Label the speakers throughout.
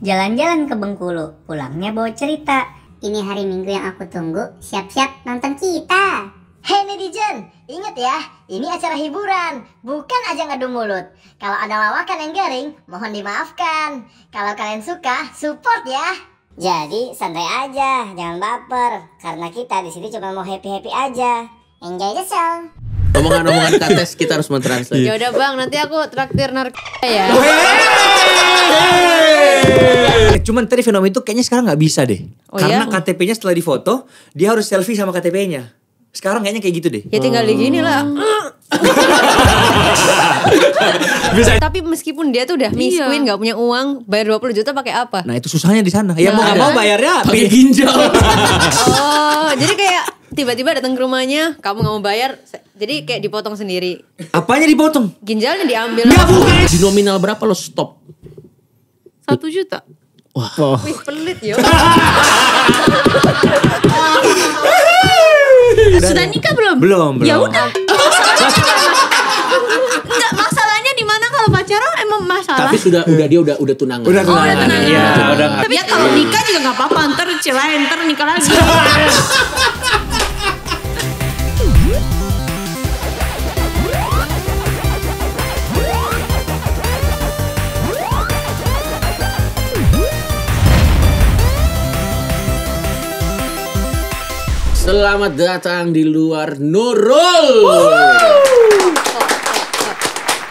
Speaker 1: Jalan-jalan ke Bengkulu, pulangnya bawa cerita. Ini hari Minggu yang aku tunggu, siap-siap nonton kita. Hey netizen, inget ya, ini acara hiburan,
Speaker 2: bukan aja ngadu mulut. Kalau ada lawakan yang garing, mohon dimaafkan. Kalau kalian suka, support ya.
Speaker 3: Jadi santai aja, jangan baper, karena kita di sini cuma mau happy-happy aja. Enjoy the show.
Speaker 2: Omongan-omongan kates kita harus mentranslate.
Speaker 3: Ya udah Bang, nanti aku traktir narkoba ya.
Speaker 1: Eh, cuman tadi fenomena itu kayaknya sekarang nggak bisa deh. Oh, Karena iya? KTP-nya setelah difoto, dia harus selfie sama KTP-nya. Sekarang kayaknya kayak gitu deh. Ya tinggal di gini lah.
Speaker 3: Tapi meskipun dia tuh udah Miss iya. Queen nggak punya uang, bayar 20 juta pakai apa?
Speaker 1: Nah, itu susahnya di sana. Ya nah, mau nggak mau kan? bayarnya pakai ginjal.
Speaker 3: oh, jadi kayak tiba-tiba datang ke rumahnya, kamu nggak mau bayar, jadi kayak dipotong sendiri.
Speaker 1: Apanya
Speaker 2: dipotong?
Speaker 3: Ginjalnya diambil. Enggak bukan.
Speaker 2: Di nominal berapa lo stop?
Speaker 3: Satu juta. Wah. Wow. Wih, pelit ya.
Speaker 4: sudah nikah belum? Belum, belum. Ya udah. Enggak masalahnya di mana kalau pacaran emang masalah. Tapi sudah
Speaker 2: udah dia udah udah tunangan. Udah tunangan. Oh, udah tunangan. Ya, udah. Tapi ya kalau nikah
Speaker 4: juga nggak apa-apa, entar cerai, entar nikah lagi.
Speaker 2: Selamat datang di luar
Speaker 1: Nurul.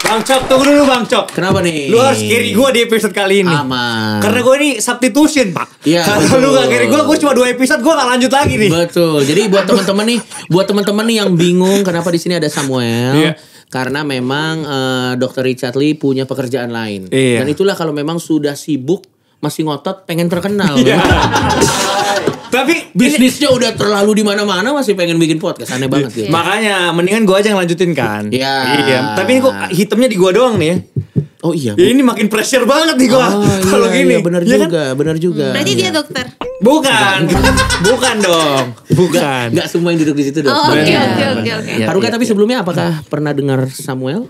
Speaker 1: Bang Cok, tunggu dulu Bang Cok. Kenapa nih? Lu harus kiri gue di episode kali ini. Aman. Karena gue ini substitution, Pak. Iya. Kalau lu gak kiri gue, gue cuma dua episode, gue gak lanjut lagi nih. Betul. Jadi
Speaker 2: buat teman-teman nih, buat teman-teman nih yang bingung kenapa di sini ada Samuel. Iya. Karena memang uh, eh, Dr. Richard Lee punya pekerjaan lain. Iya. Dan itulah kalau memang sudah sibuk masih ngotot pengen terkenal. Iya. Tapi bisnisnya udah terlalu di mana-mana masih pengen bikin podcast aneh banget gitu. Makanya
Speaker 1: mendingan gua aja yang lanjutin kan. Iya. Iya. Tapi ini kok hitamnya di gua doang nih Oh iya. Ya, ini makin pressure banget nih gua. Oh, iya, Kalau gini. Iya, benar ya juga, kan? benar juga. Hmm. Berarti dia iya. dokter. Bukan. bukan dong. Bukan.
Speaker 2: Gak semua yang duduk di situ dong. Oh, oke, oke, oke, oke. Haruka iya, tapi sebelumnya apakah pernah dengar Samuel?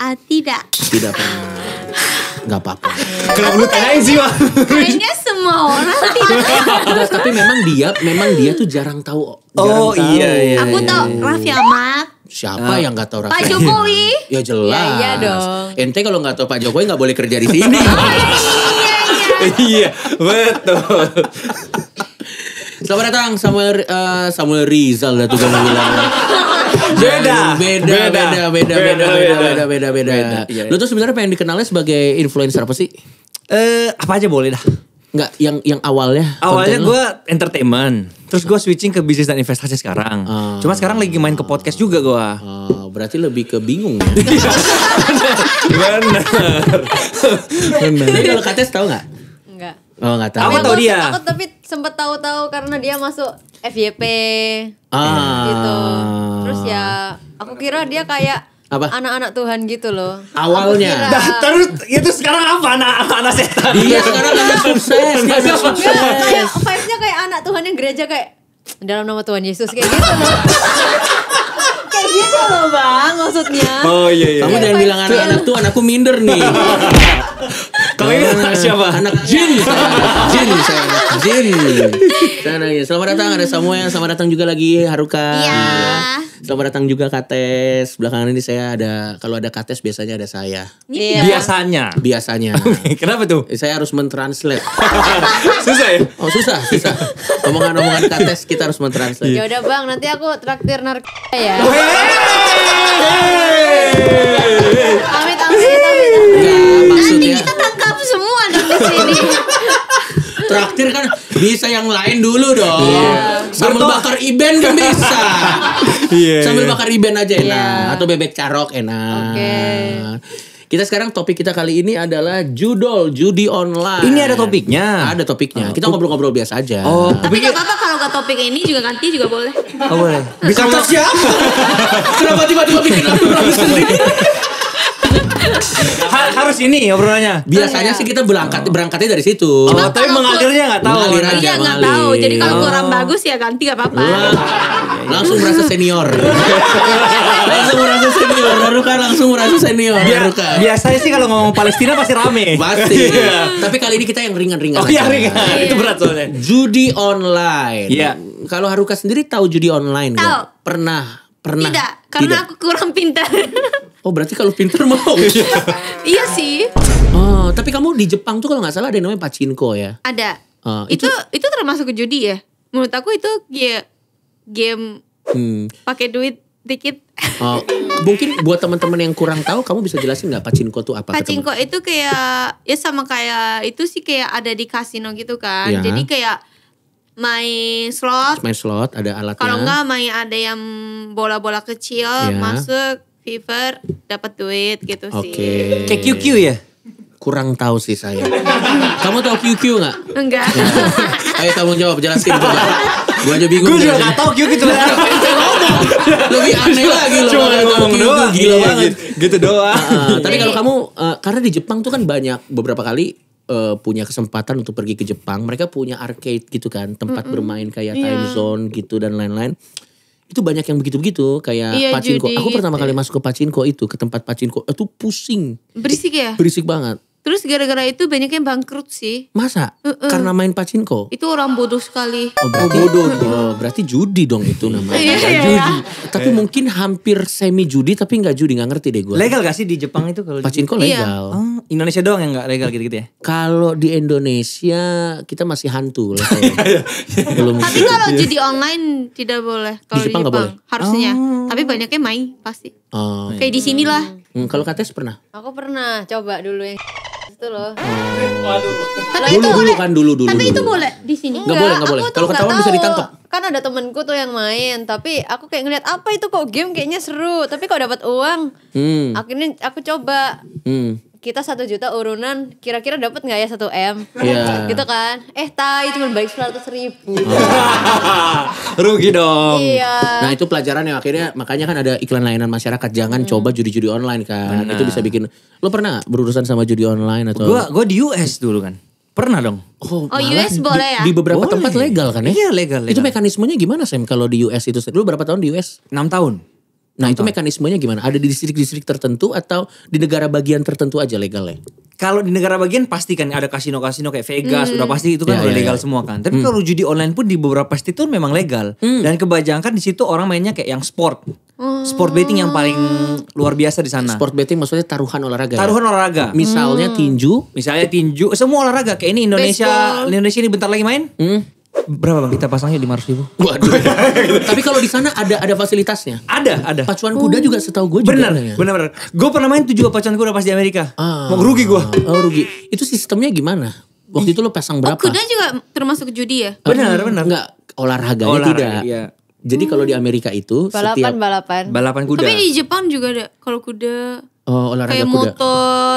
Speaker 4: Ah, tidak.
Speaker 2: Tidak pernah nggak apa-apa. Kalau lu tanyain sih mah. Kayaknya
Speaker 4: semua orang tidak. tapi
Speaker 2: memang dia, memang dia tuh jarang tahu. oh tahu. iya iya. iya. Aku tau.
Speaker 4: Raffi Ahmad.
Speaker 2: Siapa uh, yang gak tahu Raffi? Pak Jokowi. ya iya, jelas. Ya, iya dong. Ente kalau gak tau Pak Jokowi gak boleh kerja di sini. oh, iya, iya, iya. iya, betul. Selamat datang Samuel uh, Samuel Rizal tuh gue bilang beda beda beda beda beda beda beda beda beda iya, iya. lu tuh sebenarnya pengen dikenalnya sebagai influencer apa sih eh apa
Speaker 1: aja boleh dah Enggak, yang yang awalnya. Awalnya gue entertainment. Terus gue switching ke bisnis dan investasi sekarang. Uh, Cuma sekarang lagi main ke podcast juga gue. Uh, ah, berarti lebih ke bingung ya. Benar. Benar. Jadi kalau
Speaker 2: kates tau nggak Enggak. Oh gak tahu. Aku, tahu dia. Aku
Speaker 3: tapi sempet tahu-tahu karena dia masuk FYP
Speaker 2: ah. gitu. Terus ya
Speaker 3: aku kira dia kayak apa anak-anak Tuhan gitu loh
Speaker 1: awalnya kira... nah, terus itu sekarang apa anak anak setan dia iya. sekarang anak iya, sukses dia anak sukses kayak
Speaker 3: vibe-nya kayak anak Tuhan yang gereja kayak dalam nama Tuhan Yesus kayak gitu loh kayak gitu loh bang maksudnya oh
Speaker 2: iya iya kamu jangan bilang anak-anak gitu. Tuhan aku minder nih Kalau ini iya. siapa? Anak Jin. Jin Jin. Jin. Saya Selamat datang ada Samuel. Selamat datang juga lagi Haruka. Iya. Selamat datang juga Kates. Belakangan ini saya ada kalau ada Kates biasanya ada saya. Iya. Biasanya. Biasanya. Kenapa tuh? Eh, saya harus mentranslate. susah ya? Oh, susah, susah. Omongan-omongan Kates kita harus mentranslate. Ya
Speaker 3: udah Bang, nanti aku traktir narkoba ya. Amit amit amit. Ya, maksudnya. Nanti kita lengkap semua dong
Speaker 4: di
Speaker 2: sini. Traktir kan bisa yang lain dulu dong. Yeah. Sambil bakar iben kan bisa. yeah, iya. Sambil bakar iben aja enak yeah. atau bebek carok enak. Okay. Kita sekarang topik kita kali ini adalah judol judi online. Ini ada topiknya. Ada topiknya. kita ngobrol-ngobrol biasa aja. Oh, tapi nggak
Speaker 4: apa-apa kalau nggak topik ini juga ganti juga boleh. Oh,
Speaker 2: boleh.
Speaker 1: Bisa siapa? Kenapa tiba-tiba bikin aturan sendiri? harus ini obrolannya. Biasanya iya. sih kita berangkat oh. berangkatnya
Speaker 2: dari situ. Oh, tapi mengalirnya nggak tahu. Mengalir iya, nggak tahu. Jadi kalau kurang oh.
Speaker 4: bagus ya ganti gak apa-apa.
Speaker 1: Iya, iya. Langsung merasa senior. langsung merasa senior. kan langsung merasa senior. Biar, Biasanya sih kalau ngomong Palestina pasti rame. Pasti. Tapi
Speaker 2: kali ini kita yang ringan-ringan. Oh iya ringan. Itu berat soalnya. Judi online. Iya. Kalau Haruka sendiri tahu judi online Tahu. Pernah pernah tidak karena tidak. aku kurang pintar Oh berarti kalau pinter mau. iya sih. Oh tapi kamu di Jepang tuh kalau nggak salah ada yang namanya pachinko ya. Ada. Uh, itu,
Speaker 4: itu itu termasuk judi ya. Menurut aku itu ya game hmm. pakai duit dikit.
Speaker 2: Uh, mungkin buat teman-teman yang kurang tahu kamu bisa jelasin nggak pachinko tuh apa? Pachinko
Speaker 4: itu kayak ya sama kayak itu sih kayak ada di kasino gitu kan. Ya. Jadi kayak main slot.
Speaker 2: Main slot ada alatnya. Kalau nggak
Speaker 4: main ada yang bola-bola kecil ya. masuk Fever dapat duit gitu okay. sih. Oke.
Speaker 2: Kayak QQ ya? Kurang tahu sih saya. Kamu tahu QQ nggak? Enggak. Ayo kamu jawab jelasin coba. Gue aja bingung. Gue juga nggak tahu QQ itu apa Lebih aneh lagi loh. Cuma ngomong doang.
Speaker 1: Gila iya, banget. Gitu, gitu doang.
Speaker 2: Uh, tapi kalau iya. kamu, uh, karena di Jepang tuh kan banyak beberapa kali uh, punya kesempatan untuk pergi ke Jepang, mereka punya arcade gitu kan, tempat mm -mm. bermain kayak yeah. time zone gitu dan lain-lain itu banyak yang begitu-begitu kayak iya, pacinko. Aku pertama kali gitu. masuk ke pacinko itu, ke tempat pacinko itu pusing.
Speaker 4: Berisik ya?
Speaker 2: Berisik banget.
Speaker 4: Terus gara-gara itu banyak yang bangkrut sih.
Speaker 2: Masa? Uh -uh. Karena main pacinko?
Speaker 4: Itu orang bodoh sekali.
Speaker 2: Oh berarti, oh, bodoh. Oh, berarti judi dong itu namanya. iya, iya. Judi. Iya. Tapi iya. mungkin hampir semi judi tapi gak judi, gak ngerti deh gue. Legal gak
Speaker 1: sih di Jepang itu kalau pacinko iya. legal. Iya. Oh, Indonesia doang yang gak legal gitu-gitu ya? Kalau di
Speaker 2: Indonesia kita masih hantu lah. Belum tapi gitu. kalau judi
Speaker 4: online
Speaker 3: tidak boleh.
Speaker 2: Kalau di Jepang, Jepang boleh.
Speaker 3: harusnya. Oh. Tapi banyaknya main pasti.
Speaker 2: Oh, Kayak iya. di sinilah. Hmm, kalau Kates pernah?
Speaker 3: Aku pernah coba dulu ya gitu loh. Waduh. Tapi dulu, itu dulu
Speaker 2: kan dulu dulu. Tapi dulu. itu boleh
Speaker 3: di sini. Enggak, boleh, enggak boleh. Kalau ketahuan bisa ditangkap. Kan ada temenku tuh yang main, tapi aku kayak ngeliat apa itu kok game kayaknya seru, tapi kok dapat uang. Hmm. Akhirnya aku coba. Hmm kita satu juta urunan kira-kira dapat nggak ya satu m yeah. gitu kan eh tai cuma baik seratus ribu
Speaker 2: oh. rugi dong iya. nah itu pelajaran yang akhirnya makanya kan ada iklan layanan masyarakat jangan hmm. coba judi-judi online kan Benar. itu bisa bikin lo pernah gak berurusan sama judi online atau gua
Speaker 1: gua di US dulu kan
Speaker 2: pernah dong oh, oh US di, boleh ya di beberapa boleh. tempat legal kan ya iya legal, legal itu mekanismenya gimana Sam kalau di US itu dulu berapa tahun di US 6 tahun Nah itu mekanismenya gimana? Ada di distrik-distrik tertentu atau di negara bagian tertentu aja legalnya?
Speaker 1: Kalau di negara bagian pasti kan ada kasino-kasino kayak Vegas, hmm. udah pasti itu kan ya, udah ya, legal ya. semua kan. Tapi hmm. kalau judi online pun di beberapa state itu memang legal. Hmm. Dan kebanyakan di situ orang mainnya kayak yang sport. Oh. Sport betting yang paling luar biasa di sana. Sport betting maksudnya taruhan olahraga. Ya? Taruhan ya? olahraga. Misalnya hmm. tinju, misalnya tinju, semua olahraga kayak ini Indonesia, Baseball. Indonesia ini bentar lagi main. Hmm. Berapa bang? Kita pasangnya di ratus ribu. Waduh.
Speaker 2: Tapi kalau di sana ada ada fasilitasnya.
Speaker 1: Ada, ada. Pacuan kuda juga setahu gue. Benar, benar, benar.
Speaker 2: Gue pernah main tujuh pacuan kuda pas di Amerika. Ah, Mau rugi gue. Oh rugi. Itu sistemnya gimana? Waktu itu lo pasang oh, berapa? Oh, kuda
Speaker 4: juga termasuk judi ya? Ah, benar, hmm,
Speaker 2: benar. Enggak, olahraganya Olahraga, tidak. Iya. Jadi kalau di Amerika itu hmm, balapan, setiap balapan balapan kuda. Tapi di
Speaker 4: Jepang juga ada kalau kuda. Oh, olahraga kuda. Kayak motor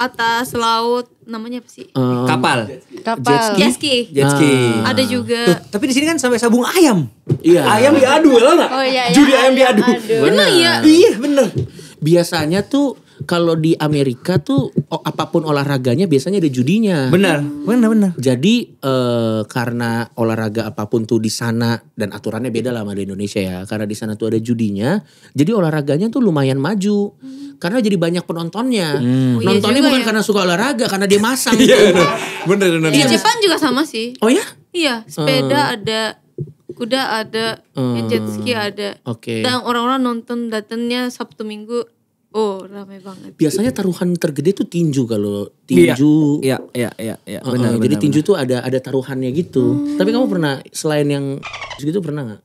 Speaker 4: atas laut namanya apa sih?
Speaker 1: Um, kapal. Kapal. Jet ski. Jet ski. Ah. Ada juga. Tuh, tapi di sini kan sampai sabung ayam. Iya. Ayam diadu lah ya, enggak? Oh iya. iya. Judi ayam, ayam diadu. Benar ya? Iya, benar.
Speaker 2: Biasanya tuh kalau di Amerika tuh apapun olahraganya biasanya ada judinya. Benar, benar, benar. Jadi uh, karena olahraga apapun tuh di sana dan aturannya beda lah sama di Indonesia ya. Karena di sana tuh ada judinya, jadi olahraganya tuh lumayan maju. Hmm. Karena jadi banyak penontonnya. Hmm. Oh, iya Nontonnya bukan ya. karena suka olahraga, karena dia masang. Iya, benar, benar. Iya Jepang
Speaker 4: juga sama sih. Oh ya? Iya, eh. sepeda hmm. ada kuda ada, hmm. jet ski ada. Oke. Okay. Dan orang-orang nonton datangnya Sabtu Minggu Oh, rame banget.
Speaker 2: Biasanya taruhan tergede tuh tinju kalau tinju. Iya, iya, iya, iya. Uh, benar, uh, jadi benar. tinju tuh ada ada taruhannya gitu. Hmm. Tapi kamu pernah selain yang segitu pernah nggak?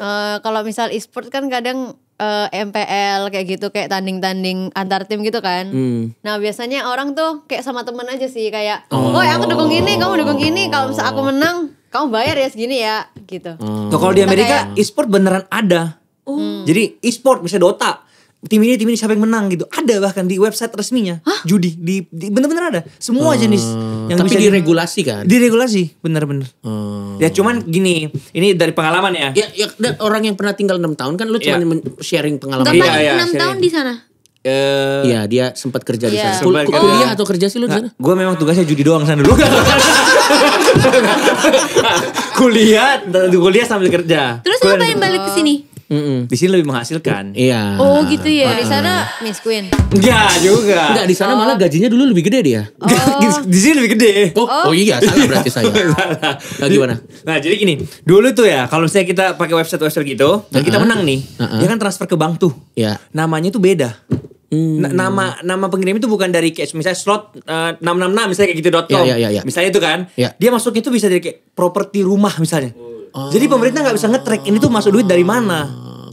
Speaker 3: Uh, kalau misal e-sport kan kadang uh, eh, MPL kayak gitu kayak tanding-tanding antar tim gitu kan. Hmm. Nah, biasanya orang tuh kayak sama temen aja sih kayak, "Oh, oh aku dukung ini, kamu dukung ini. Kalau misal aku menang, kamu bayar ya segini ya." gitu. Oh. Nah,
Speaker 1: kalau di Amerika e-sport beneran ada. Oh. Jadi e-sport misalnya Dota tim ini tim ini siapa yang menang gitu ada bahkan di website resminya Hah? judi di, di bener-bener ada semua hmm, jenis yang tapi bisa diregulasi kan diregulasi bener-bener hmm. ya cuman gini ini dari pengalaman
Speaker 2: ya ya, ya dan orang yang pernah tinggal enam tahun kan lu iya. cuma ya. sharing pengalaman iya, iya, enam ya, ya, tahun di sana eh, Iya, uh,
Speaker 1: dia sempat kerja yeah. di sana. Kul kuliah atau
Speaker 2: kerja sih lu di sana?
Speaker 1: Gue memang tugasnya judi doang sana dulu. kuliah, kuliah sambil kerja. Terus
Speaker 3: kuliah ngapain balik ke sini?
Speaker 1: Mm-mm. Di sini lebih menghasilkan. Iya. Oh gitu ya. Di ah. sana Miss Queen. Enggak juga. Enggak, di sana malah oh. gajinya dulu lebih gede dia. Oh. di sini lebih gede. Oh, oh, oh iya, salah berarti saya. nah, gimana? Nah, jadi gini, dulu tuh ya kalau misalnya kita pakai website-website gitu uh-huh. kita menang nih, uh-huh. dia kan transfer ke bank tuh. Iya. Yeah. Namanya tuh beda. Hmm. nama nama pengirim itu bukan dari cash misalnya slot eh, enam uh, enam misalnya kayak gitu.com. Ya, yeah, yeah, yeah. Misalnya itu kan. yeah. Dia masuknya itu bisa dari kayak properti rumah misalnya. Oh. Jadi pemerintah nggak bisa ngetrack ini tuh masuk duit dari mana.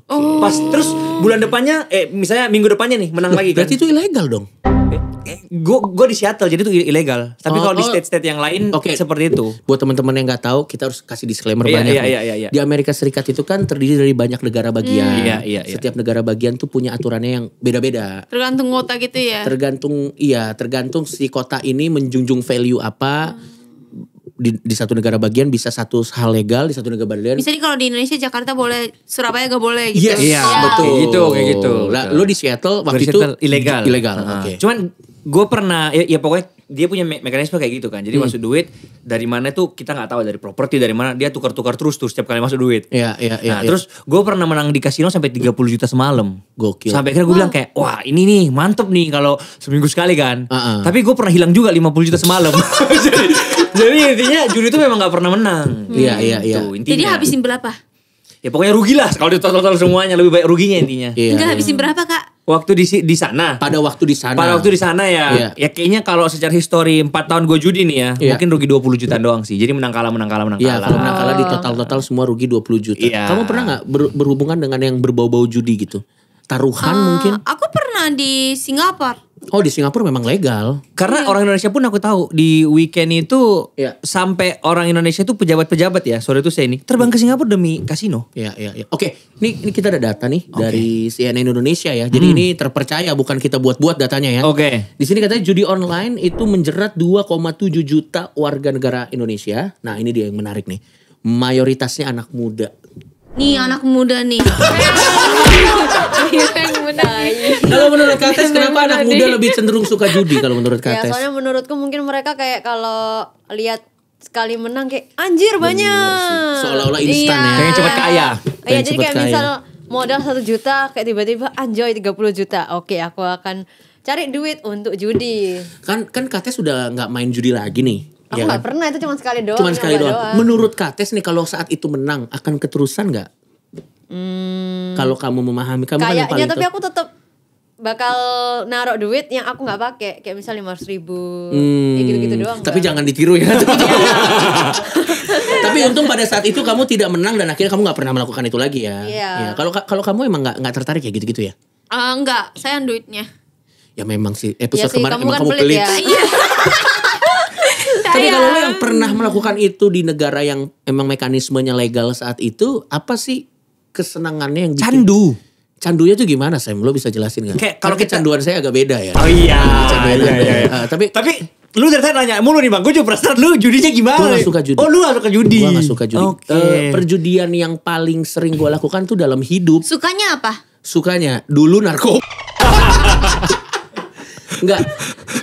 Speaker 1: Oh. Pas terus bulan depannya eh misalnya minggu depannya nih menang Loh, lagi kan. Berarti itu ilegal dong. Gue eh, eh, gue di Seattle jadi itu ilegal. Tapi oh, kalau oh. di state-state
Speaker 2: yang lain okay. seperti itu. Buat teman-teman yang nggak tahu, kita harus kasih disclaimer yeah, banyak. Yeah, yeah, yeah, yeah. Di Amerika Serikat itu kan terdiri dari banyak negara bagian. Mm. Yeah, yeah, yeah. Setiap negara bagian tuh punya aturannya yang beda-beda.
Speaker 4: Tergantung kota gitu ya.
Speaker 2: Tergantung iya, tergantung si kota ini menjunjung value apa. Mm di, di satu negara bagian bisa satu hal legal di satu negara bagian. Bisa nih
Speaker 4: kalau di Indonesia Jakarta boleh, Surabaya gak boleh gitu. Yes, yeah, yeah. betul.
Speaker 1: Kayak gitu, kayak gitu. lah lo di Seattle waktu di Seattle, itu ilegal. Ilegal. Uh -huh. Ah. okay. Cuman gue pernah ya, ya pokoknya dia punya me mekanisme kayak gitu kan. Jadi hmm. masuk duit dari mana tuh kita nggak tahu dari properti dari mana dia tukar-tukar terus tuh setiap kali masuk duit. Iya, iya, iya. Nah, yeah, terus gue pernah menang di kasino sampai 30 juta semalam. Gokil. Sampai akhirnya gue bilang kayak, "Wah, ini nih mantep nih kalau seminggu sekali kan." Uh -uh. Tapi gue pernah hilang juga 50 juta semalam. jadi, jadi intinya judi itu memang nggak pernah menang. Iya, iya, iya. Gitu, jadi habisin berapa? ya pokoknya rugi lah kalau di total semuanya lebih baik ruginya intinya. Iya, Enggak habisin berapa kak? Waktu di di sana. Pada waktu di sana. Pada waktu di sana ya. Iya. Ya kayaknya kalau secara histori 4 tahun gue judi nih ya, iya. mungkin rugi 20 jutaan doang sih. Jadi menang kalah menang kalah menang iya, kalah. Iya, kalau menang kalah di total-total semua rugi 20 juta. Iya. Kamu
Speaker 2: pernah nggak ber, berhubungan dengan yang berbau-bau judi gitu? Taruhan uh, mungkin? Aku
Speaker 4: per di Singapura.
Speaker 1: Oh di Singapura memang legal. Karena yeah. orang Indonesia pun aku tahu di weekend itu yeah. sampai orang Indonesia itu pejabat-pejabat ya sore itu saya ini terbang ke Singapura demi kasino. ya yeah, iya. Oke,
Speaker 2: okay. ini, ini kita ada data nih okay. dari CNN Indonesia ya. Jadi hmm. ini terpercaya bukan kita buat-buat datanya ya. Oke. Okay. Di sini katanya judi online itu menjerat 2,7 juta warga negara Indonesia. Nah ini dia yang menarik nih. Mayoritasnya anak muda
Speaker 3: nih anak muda nih. Iya,
Speaker 4: kalau
Speaker 2: menurut Kates kenapa anak muda lebih cenderung suka judi kalau menurut ya, Kates? Ya, soalnya
Speaker 3: menurutku mungkin mereka kayak kalau lihat sekali menang kayak anjir banyak. Seolah-olah iya. instan iya. ya.
Speaker 1: Kayak cepat kaya. iya, jadi kayak kaya. misal
Speaker 3: modal satu juta kayak tiba-tiba anjoy 30 juta. Oke, aku akan cari duit untuk judi.
Speaker 2: Kan kan Kates sudah nggak main judi lagi nih. Aku ya, gak kan?
Speaker 3: pernah itu cuma sekali doang. Cuma sekali doang. doang.
Speaker 2: Menurut Kates nih kalau saat itu menang akan keterusan nggak?
Speaker 3: Hmm. Kalau
Speaker 2: kamu memahami kamu kan Kayaknya, kan tapi aku
Speaker 3: tetap bakal naruh duit yang aku nggak pakai kayak misal lima ratus ribu
Speaker 2: ya hmm. ya gitu gitu doang tapi gak? jangan ditiru ya iya. tapi untung pada saat itu kamu tidak menang dan akhirnya kamu nggak pernah melakukan itu lagi ya iya. Iya. kalau ya. kalau kamu emang nggak tertarik ya gitu gitu ya
Speaker 4: uh, ah, enggak saya duitnya
Speaker 2: ya memang sih episode ya sih, kemarin kamu emang kan kamu pelit. Ya.
Speaker 4: Tapi kalau lo yang
Speaker 2: pernah melakukan itu di negara yang emang mekanismenya legal saat itu, apa sih kesenangannya yang bikin? Candu. Candunya tuh gimana Sam? Lo bisa jelasin gak? Kayak kalau kecanduan saya agak beda ya. Oh iya.
Speaker 1: Kecanduan iya, iya, iya. Uh, tapi tapi lu dari tadi nanya mulu nih bang, gue juga perasaan lu judinya gimana? Gue gak suka judi. Oh lu gak suka judi? Gue gak suka judi. Okay. Uh, eh,
Speaker 2: perjudian yang paling sering gue lakukan tuh dalam hidup. Sukanya apa? Sukanya dulu narkoba. Enggak,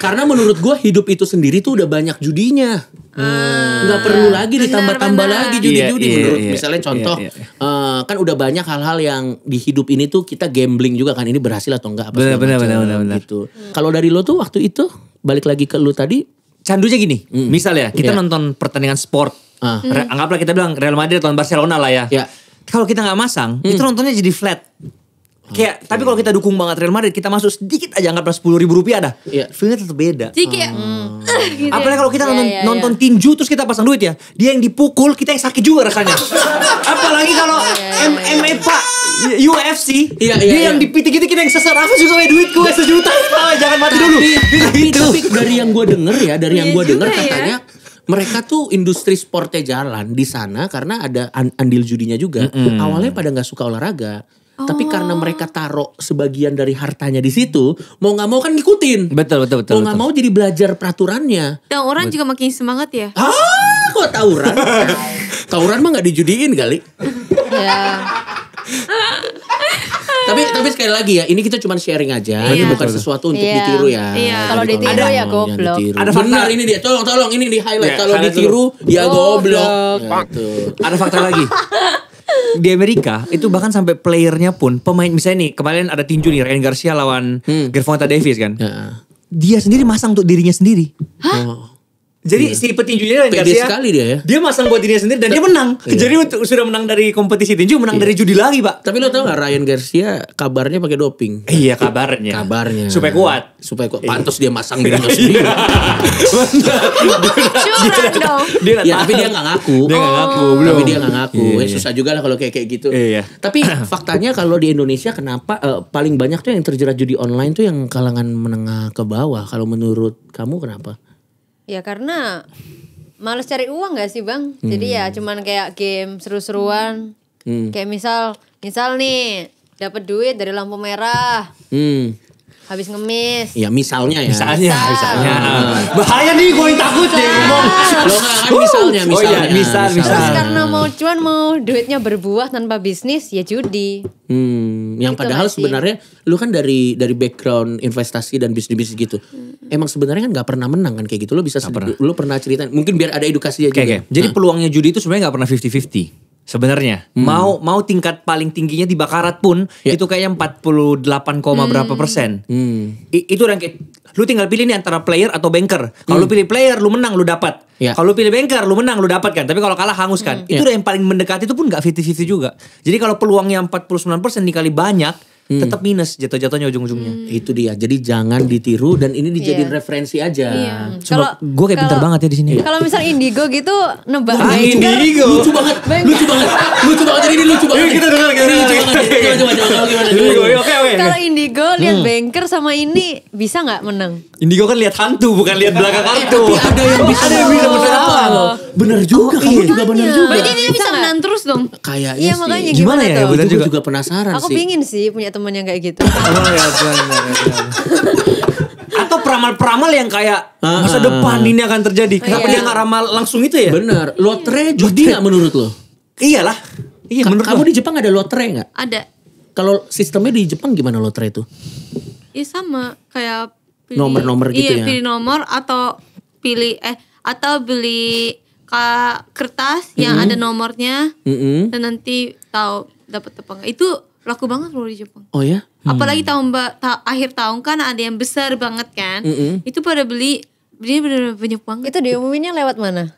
Speaker 2: karena menurut gue hidup itu sendiri tuh udah banyak judinya. Hmm. perlu lagi ditambah-tambah lagi judi-judi. yeah, iya, menurut yeah, misalnya iya, contoh, yeah, yeah. Uh, kan udah banyak hal-hal yang di hidup ini tuh kita gambling juga kan. Ini berhasil atau enggak apa bener, bener, bener,
Speaker 1: bener, gitu. Hmm. Kalau dari lo tuh waktu itu, balik lagi ke lo tadi. Candunya gini, mm. misalnya kita yeah. nonton pertandingan sport. Uh. anggaplah kita bilang Real Madrid atau Barcelona lah ya. Yeah. Kalau kita nggak masang, hmm. itu nontonnya jadi flat. Kayak okay. tapi kalau kita dukung banget Real Madrid, kita masuk sedikit aja anggaplah sepuluh ribu rupiah dah. Iya. Feelnya tetap beda. Jadi
Speaker 4: kayak hmm. hmm. gitu. Ya. Apalagi kalau kita yeah, nonton,
Speaker 1: yeah, iya. tinju terus kita pasang duit ya, dia yang dipukul, kita yang sakit juga rasanya. Apalagi kalau MMA iya, iya, Pak UFC, iya, iya, dia yang dipitik gitu kita yang sesar Aku juga ya duit gue sejuta, jangan mati dulu. Tapi,
Speaker 2: tapi, gitu. tapi dari yang gue denger ya, dari yang gue denger ya. katanya mereka tuh industri sportnya jalan di sana karena ada andil judinya juga. Mm -hmm. Awalnya pada nggak suka olahraga
Speaker 4: tapi oh. karena
Speaker 2: mereka taruh sebagian dari hartanya di situ, mau nggak mau kan ngikutin. Betul betul betul. Mau nggak mau jadi belajar peraturannya. Dan
Speaker 4: Tauran juga makin semangat ya.
Speaker 2: Ah, kok tauran? tauran mah nggak dijudiin kali. ya. tapi tapi sekali lagi ya, ini kita cuma sharing aja, iya. ini bukan sesuatu untuk iya. ditiru ya.
Speaker 3: Iya. Kalau ditiru ada, ya goblok. Ada fakta Benar, ini dia. Tolong tolong
Speaker 2: ini di highlight. Ya, Kalau ditiru itu. ya goblok. goblok. Ya, Ada fakta lagi.
Speaker 1: di Amerika itu bahkan sampai playernya pun pemain misalnya nih kemarin ada tinju nih Ryan Garcia lawan hmm. Gervonta Davis kan. Ya. Dia sendiri masang untuk dirinya sendiri. Hah? Oh. Jadi iya. si petinjunya Pede Garcia, ya, sekali dia ya. Dia masang buat dirinya sendiri dan dia menang. Iya. Jadi sudah menang dari kompetisi tinju, menang iya. dari judi lagi, Pak. Tapi lo tau gak Ryan Garcia kabarnya pakai doping? Iya, kabarnya.
Speaker 2: Kabarnya. Supaya kuat. Supaya kuat. Iya. Pantas dia masang dirinya sendiri. Curang dong. Dia, dia, ya, tapi dia gak ngaku. Dia gak ngaku. Oh. Tapi dia gak ngaku. Iya, eh, iya, Susah juga lah kalau kayak kayak gitu. Iya. Tapi faktanya kalau di Indonesia kenapa uh, paling banyak tuh yang terjerat judi online tuh yang kalangan menengah ke bawah. Kalau menurut kamu kenapa?
Speaker 3: Ya karena males cari uang gak sih bang? Hmm. Jadi ya hmm. cuman kayak game seru-seruan. Hmm. Kayak misal, misal nih dapat duit dari lampu merah. Hmm. Habis ngemis.
Speaker 2: Iya, misalnya ya. Misalnya, misalnya. Ah.
Speaker 1: Bahaya nih gue yang takut deh ngomong. Lo kan misalnya, misalnya. Oh iya, misal, misal. Terus
Speaker 2: karena mau
Speaker 3: cuan mau duitnya berbuah tanpa bisnis ya judi.
Speaker 2: Hmm, yang gitu padahal masih. sebenarnya lu kan dari dari background investasi dan bisnis-bisnis gitu. Hmm. Emang sebenarnya kan gak pernah menang kan kayak gitu. Lu bisa pernah. lu pernah
Speaker 1: cerita mungkin biar ada edukasi aja. Kayak, okay. Jadi nah. peluangnya judi itu sebenarnya gak pernah 50-50 sebenarnya. Hmm. Mau mau tingkat paling tingginya di Bakarat pun yeah. itu kayaknya 48, hmm. berapa persen. Hmm. I, itu ranking lu tinggal pilih nih antara player atau banker. Kalau hmm. lu pilih player lu menang lu dapat. Yeah. Kalau lu pilih banker lu menang lu dapat kan. Tapi kalau kalah hangus kan. Hmm. Itu yeah. yang paling mendekati itu pun gak fit-fit juga. Jadi kalau peluangnya 49% dikali banyak hmm. tetap minus jatuh-jatuhnya ujung-ujungnya. Hmm. Itu dia. Jadi jangan ditiru dan ini iya. dijadiin yeah. referensi aja. Yeah. Kalau gue kayak pintar banget ya di
Speaker 2: sini. Kalau
Speaker 3: misal indigo gitu nebak ah, indigo. Lucu banget. Lucu banget. lucu banget. Jadi ini
Speaker 1: lucu banget. Kita dengar kita dengar. banget. Coba coba gimana? Ya, oke oke. Kalau
Speaker 3: indigo lihat hmm. banker sama ini bisa nggak menang?
Speaker 1: Indigo kan lihat hantu bukan lihat belakang kartu. ada yang oh, bisa ada yang bisa menang apa Bener oh, juga. Kamu iya. juga bener juga. Berarti dia bisa
Speaker 3: menang terus dong.
Speaker 2: Kayaknya iya, sih. Gimana ya? Gue juga penasaran sih. Aku pingin
Speaker 3: sih punya temen yang kayak gitu. Oh
Speaker 2: ya benar. Iya, iya, iya, atau peramal-peramal
Speaker 1: yang kayak
Speaker 2: ah, ah, masa ah. depan ini akan terjadi. Oh, Kenapa dia nggak ramal langsung itu ya? Bener. Lotre judi nggak menurut lo? Iyalah. Iya, menurut kamu lo. di Jepang ada lotre nggak? Ada. Kalau sistemnya di Jepang gimana lotre itu?
Speaker 4: Iya sama kayak nomor-nomor gitu iya, ya. Iya, pilih nomor atau pilih eh atau beli kertas yang mm -hmm. ada nomornya mm -hmm. dan nanti tahu dapat apa enggak. Itu laku banget loh di Jepang.
Speaker 2: Oh ya? Hmm. Apalagi
Speaker 4: tahun ta akhir tahun kan ada yang besar banget kan. Mm -hmm. Itu pada beli belinya bener benar banyak banget. Itu diumuminnya lewat mana?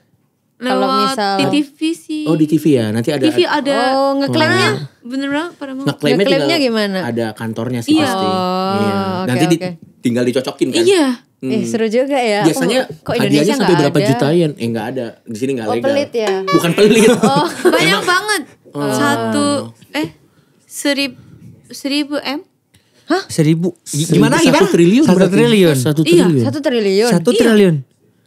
Speaker 3: Lewat Kalau misal di
Speaker 4: TV sih.
Speaker 2: Oh, di TV ya. Nanti ada TV ada Oh, ngeklaimnya
Speaker 4: oh. beneran pada mau. Ngeklaimnya, ngeklaimnya gimana? Ada
Speaker 2: kantornya sih iya. pasti. Oh, iya. Nanti okay. tinggal dicocokin kan. Iya.
Speaker 3: Hmm. Eh seru juga ya. Biasanya oh, kok hadiahnya sampai berapa juta
Speaker 2: ya? Eh nggak ada. Di sini nggak oh, legal. pelit ya. Bukan pelit. Oh, banyak
Speaker 3: banget. Oh. Satu eh Serib, seribu M? Hah?
Speaker 1: Seribu? Gimana? Gimana? Satu iya, triliun. Satu triliun. Satu iya.
Speaker 3: triliun. satu triliun.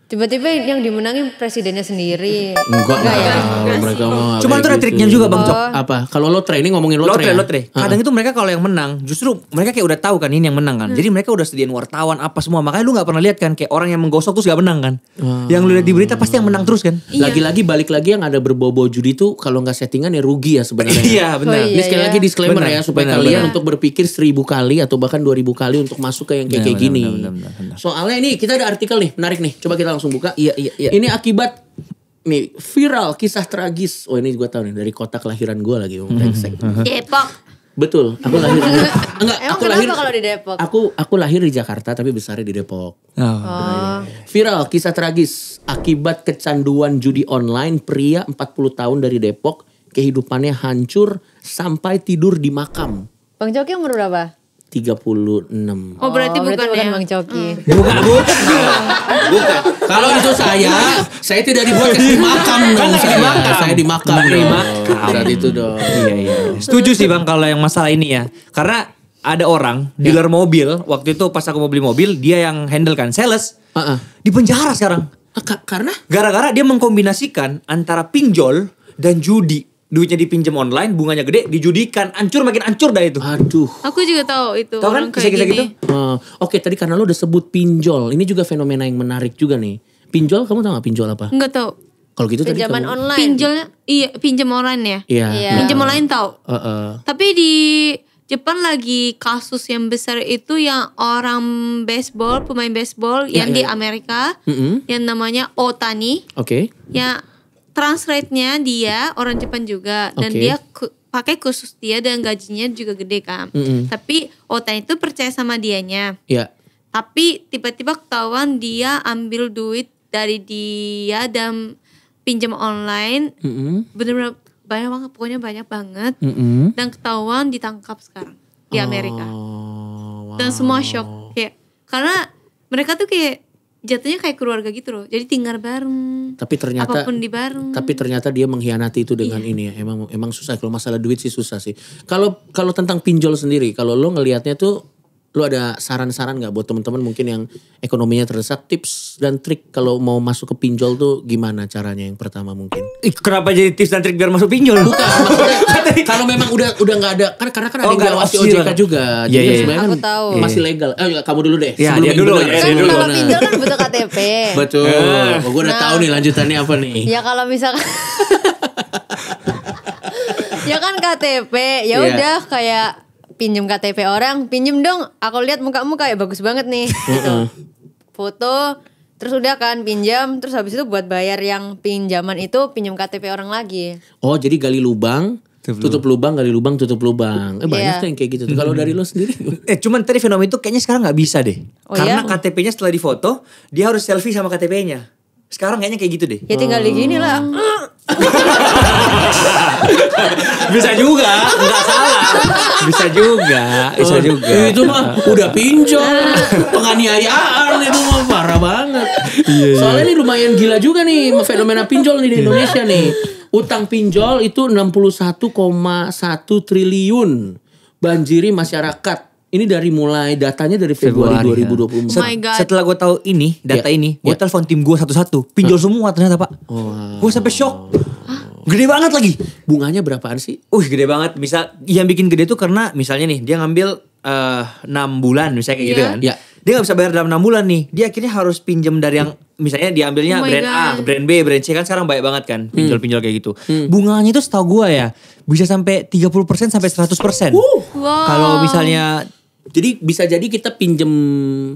Speaker 3: Tiba-tiba yang dimenangi presidennya sendiri.
Speaker 1: Enggak, enggak ya. Mereka Cuma itu ada gitu. triknya juga Bang Cok. Oh. Apa? Kalau lo training ngomongin lotre. Lotre, ya? lotre. Ah. Kadang itu mereka kalau yang menang, justru mereka kayak udah tahu kan ini yang menang kan. Hmm. Jadi mereka udah sediain wartawan apa semua. Makanya lu gak pernah lihat kan kayak orang yang menggosok terus gak menang kan. Ah. Yang lu lihat di berita pasti yang menang terus kan. Iya. Lagi-lagi balik lagi yang ada berbobo judi tuh kalau gak settingan ya rugi ya sebenarnya. iya, oh, benar. Oh, iya, ini sekali iya. lagi disclaimer ya supaya kalian untuk
Speaker 2: berpikir seribu kali atau bahkan dua ribu kali untuk masuk ke yang kayak, gini. Soalnya ini kita ada artikel nih, menarik nih. Coba kita langsung buka. Iya, iya, iya. Ini akibat nih viral kisah tragis. Oh ini gue tahu nih dari kota kelahiran gue lagi Om Brengsek.
Speaker 3: Depok.
Speaker 2: Betul, aku lahir enggak, Emang aku lahir kalau di Depok? Aku aku lahir di Jakarta tapi besarnya di Depok. Oh. oh. Viral kisah tragis akibat kecanduan judi online pria 40 tahun dari Depok kehidupannya hancur sampai tidur di makam.
Speaker 3: Bang Joki umur berapa?
Speaker 2: tiga puluh enam oh, berarti oh,
Speaker 3: bukan ya? Bang Coki. Hmm. Bukan, bukan.
Speaker 2: bukan. Kalau itu saya, saya tidak dibuat kasih makan dong. Saya dimakan.
Speaker 1: Saya dimakan. terima oh, oh, Saat itu dong. Iya, iya. Setuju sih Bang kalau yang masalah ini ya. Karena ada orang ya. dealer mobil waktu itu pas aku mau beli mobil dia yang handle kan sales uh -uh. di penjara sekarang ah, karena gara-gara dia mengkombinasikan antara pinjol dan judi duitnya dipinjam online, bunganya gede, dijudikan, ancur makin ancur dah itu. Aduh.
Speaker 4: Aku juga tahu itu. Tahu kan kisah-kisah gitu?
Speaker 2: Uh, Oke, okay, tadi karena lo udah sebut pinjol, ini juga fenomena yang menarik juga nih. Pinjol, kamu tahu gak pinjol apa? Enggak tahu. Kalau gitu Pinjaman tadi kamu... online.
Speaker 4: Pinjolnya, iya, pinjam online ya. Iya. Yeah. Pinjam yeah. online tahu. Uh, uh. Tapi di Jepang lagi kasus yang besar itu yang orang baseball, pemain baseball yeah, yang yeah. di iya. Amerika, mm -hmm. yang namanya Otani. Oke. Okay. Yang translate-nya dia orang Jepang juga dan okay. dia ku, pakai khusus dia dan gajinya juga gede kan. Mm -hmm. Tapi Ota itu percaya sama dianya. Iya. Yeah. Tapi tiba-tiba ketahuan dia ambil duit dari dia dan pinjam online. Mm -hmm. Bener-bener banyak banget pokoknya banyak banget. Mm -hmm. Dan ketahuan ditangkap sekarang di Amerika. Oh, wow. Dan semua shock kayak karena mereka tuh kayak jatuhnya kayak keluarga gitu loh jadi tinggal bareng
Speaker 2: tapi ternyata apapun di
Speaker 4: bareng tapi
Speaker 2: ternyata dia mengkhianati itu dengan iya. ini ya emang emang susah kalau masalah duit sih susah sih kalau kalau tentang pinjol sendiri kalau lo ngelihatnya tuh lu ada saran-saran nggak buat teman-teman mungkin yang ekonominya terdesak tips dan trik kalau mau masuk ke pinjol tuh gimana caranya yang pertama mungkin
Speaker 1: kenapa jadi tips dan trik biar masuk pinjol bukan kalau memang udah udah nggak ada kan karena kan ada oh, yang diawasi OJK juga
Speaker 2: yeah, jadi yeah, sebenarnya kan tahu. Iya. masih legal eh, kamu dulu deh ya, dia dulu, ya, dia dulu. kalau pinjol kan butuh KTP betul nah, oh, gue udah nah, tahu nih nah. lanjutannya apa nih ya
Speaker 3: kalau misalkan ya kan KTP ya iya. udah yeah. kayak pinjem KTP orang, pinjem dong. Aku lihat muka mukamu kayak bagus banget nih. gitu. Foto, terus udah kan pinjam, terus habis itu buat bayar yang pinjaman itu pinjem KTP orang lagi.
Speaker 2: Oh, jadi gali lubang, tutup
Speaker 1: lubang gali lubang tutup lubang eh banyak yeah. yang kayak gitu tuh kalau dari lo sendiri eh cuman tadi fenomena itu kayaknya sekarang nggak bisa deh oh, karena iya? KTP-nya setelah difoto dia harus selfie sama KTP-nya sekarang kayaknya kayak gitu deh. Ya tinggal di gini lah. bisa
Speaker 2: juga, nggak salah. Bisa juga, bisa oh, juga. itu mah udah pinjol, penganiayaan itu mah parah banget. Iya, iya. Soalnya ini lumayan gila juga nih fenomena pinjol nih di iya. Indonesia nih. Utang pinjol itu 61,1 triliun banjiri masyarakat ini dari mulai datanya dari Februari, Februari 2020. Ya. oh my God.
Speaker 1: Setelah gue tahu ini data yeah. ini, gue yeah. telepon tim gue satu-satu, pinjol huh? semua ternyata pak. Wow. Gue sampai shock. Huh? Gede banget lagi. Bunganya berapaan sih? Uh, gede banget. Misal yang bikin gede tuh karena misalnya nih dia ngambil eh, enam 6 bulan misalnya kayak yeah. gitu iya. kan. Yeah. Dia gak bisa bayar dalam enam bulan nih. Dia akhirnya harus pinjam dari yang misalnya diambilnya oh brand God. A, brand B, brand C kan sekarang banyak banget kan hmm. pinjol-pinjol kayak gitu. Hmm. Bunganya itu setahu gue ya bisa sampai 30% sampai 100%. Uh. Wow. Kalau misalnya jadi bisa jadi kita
Speaker 2: pinjem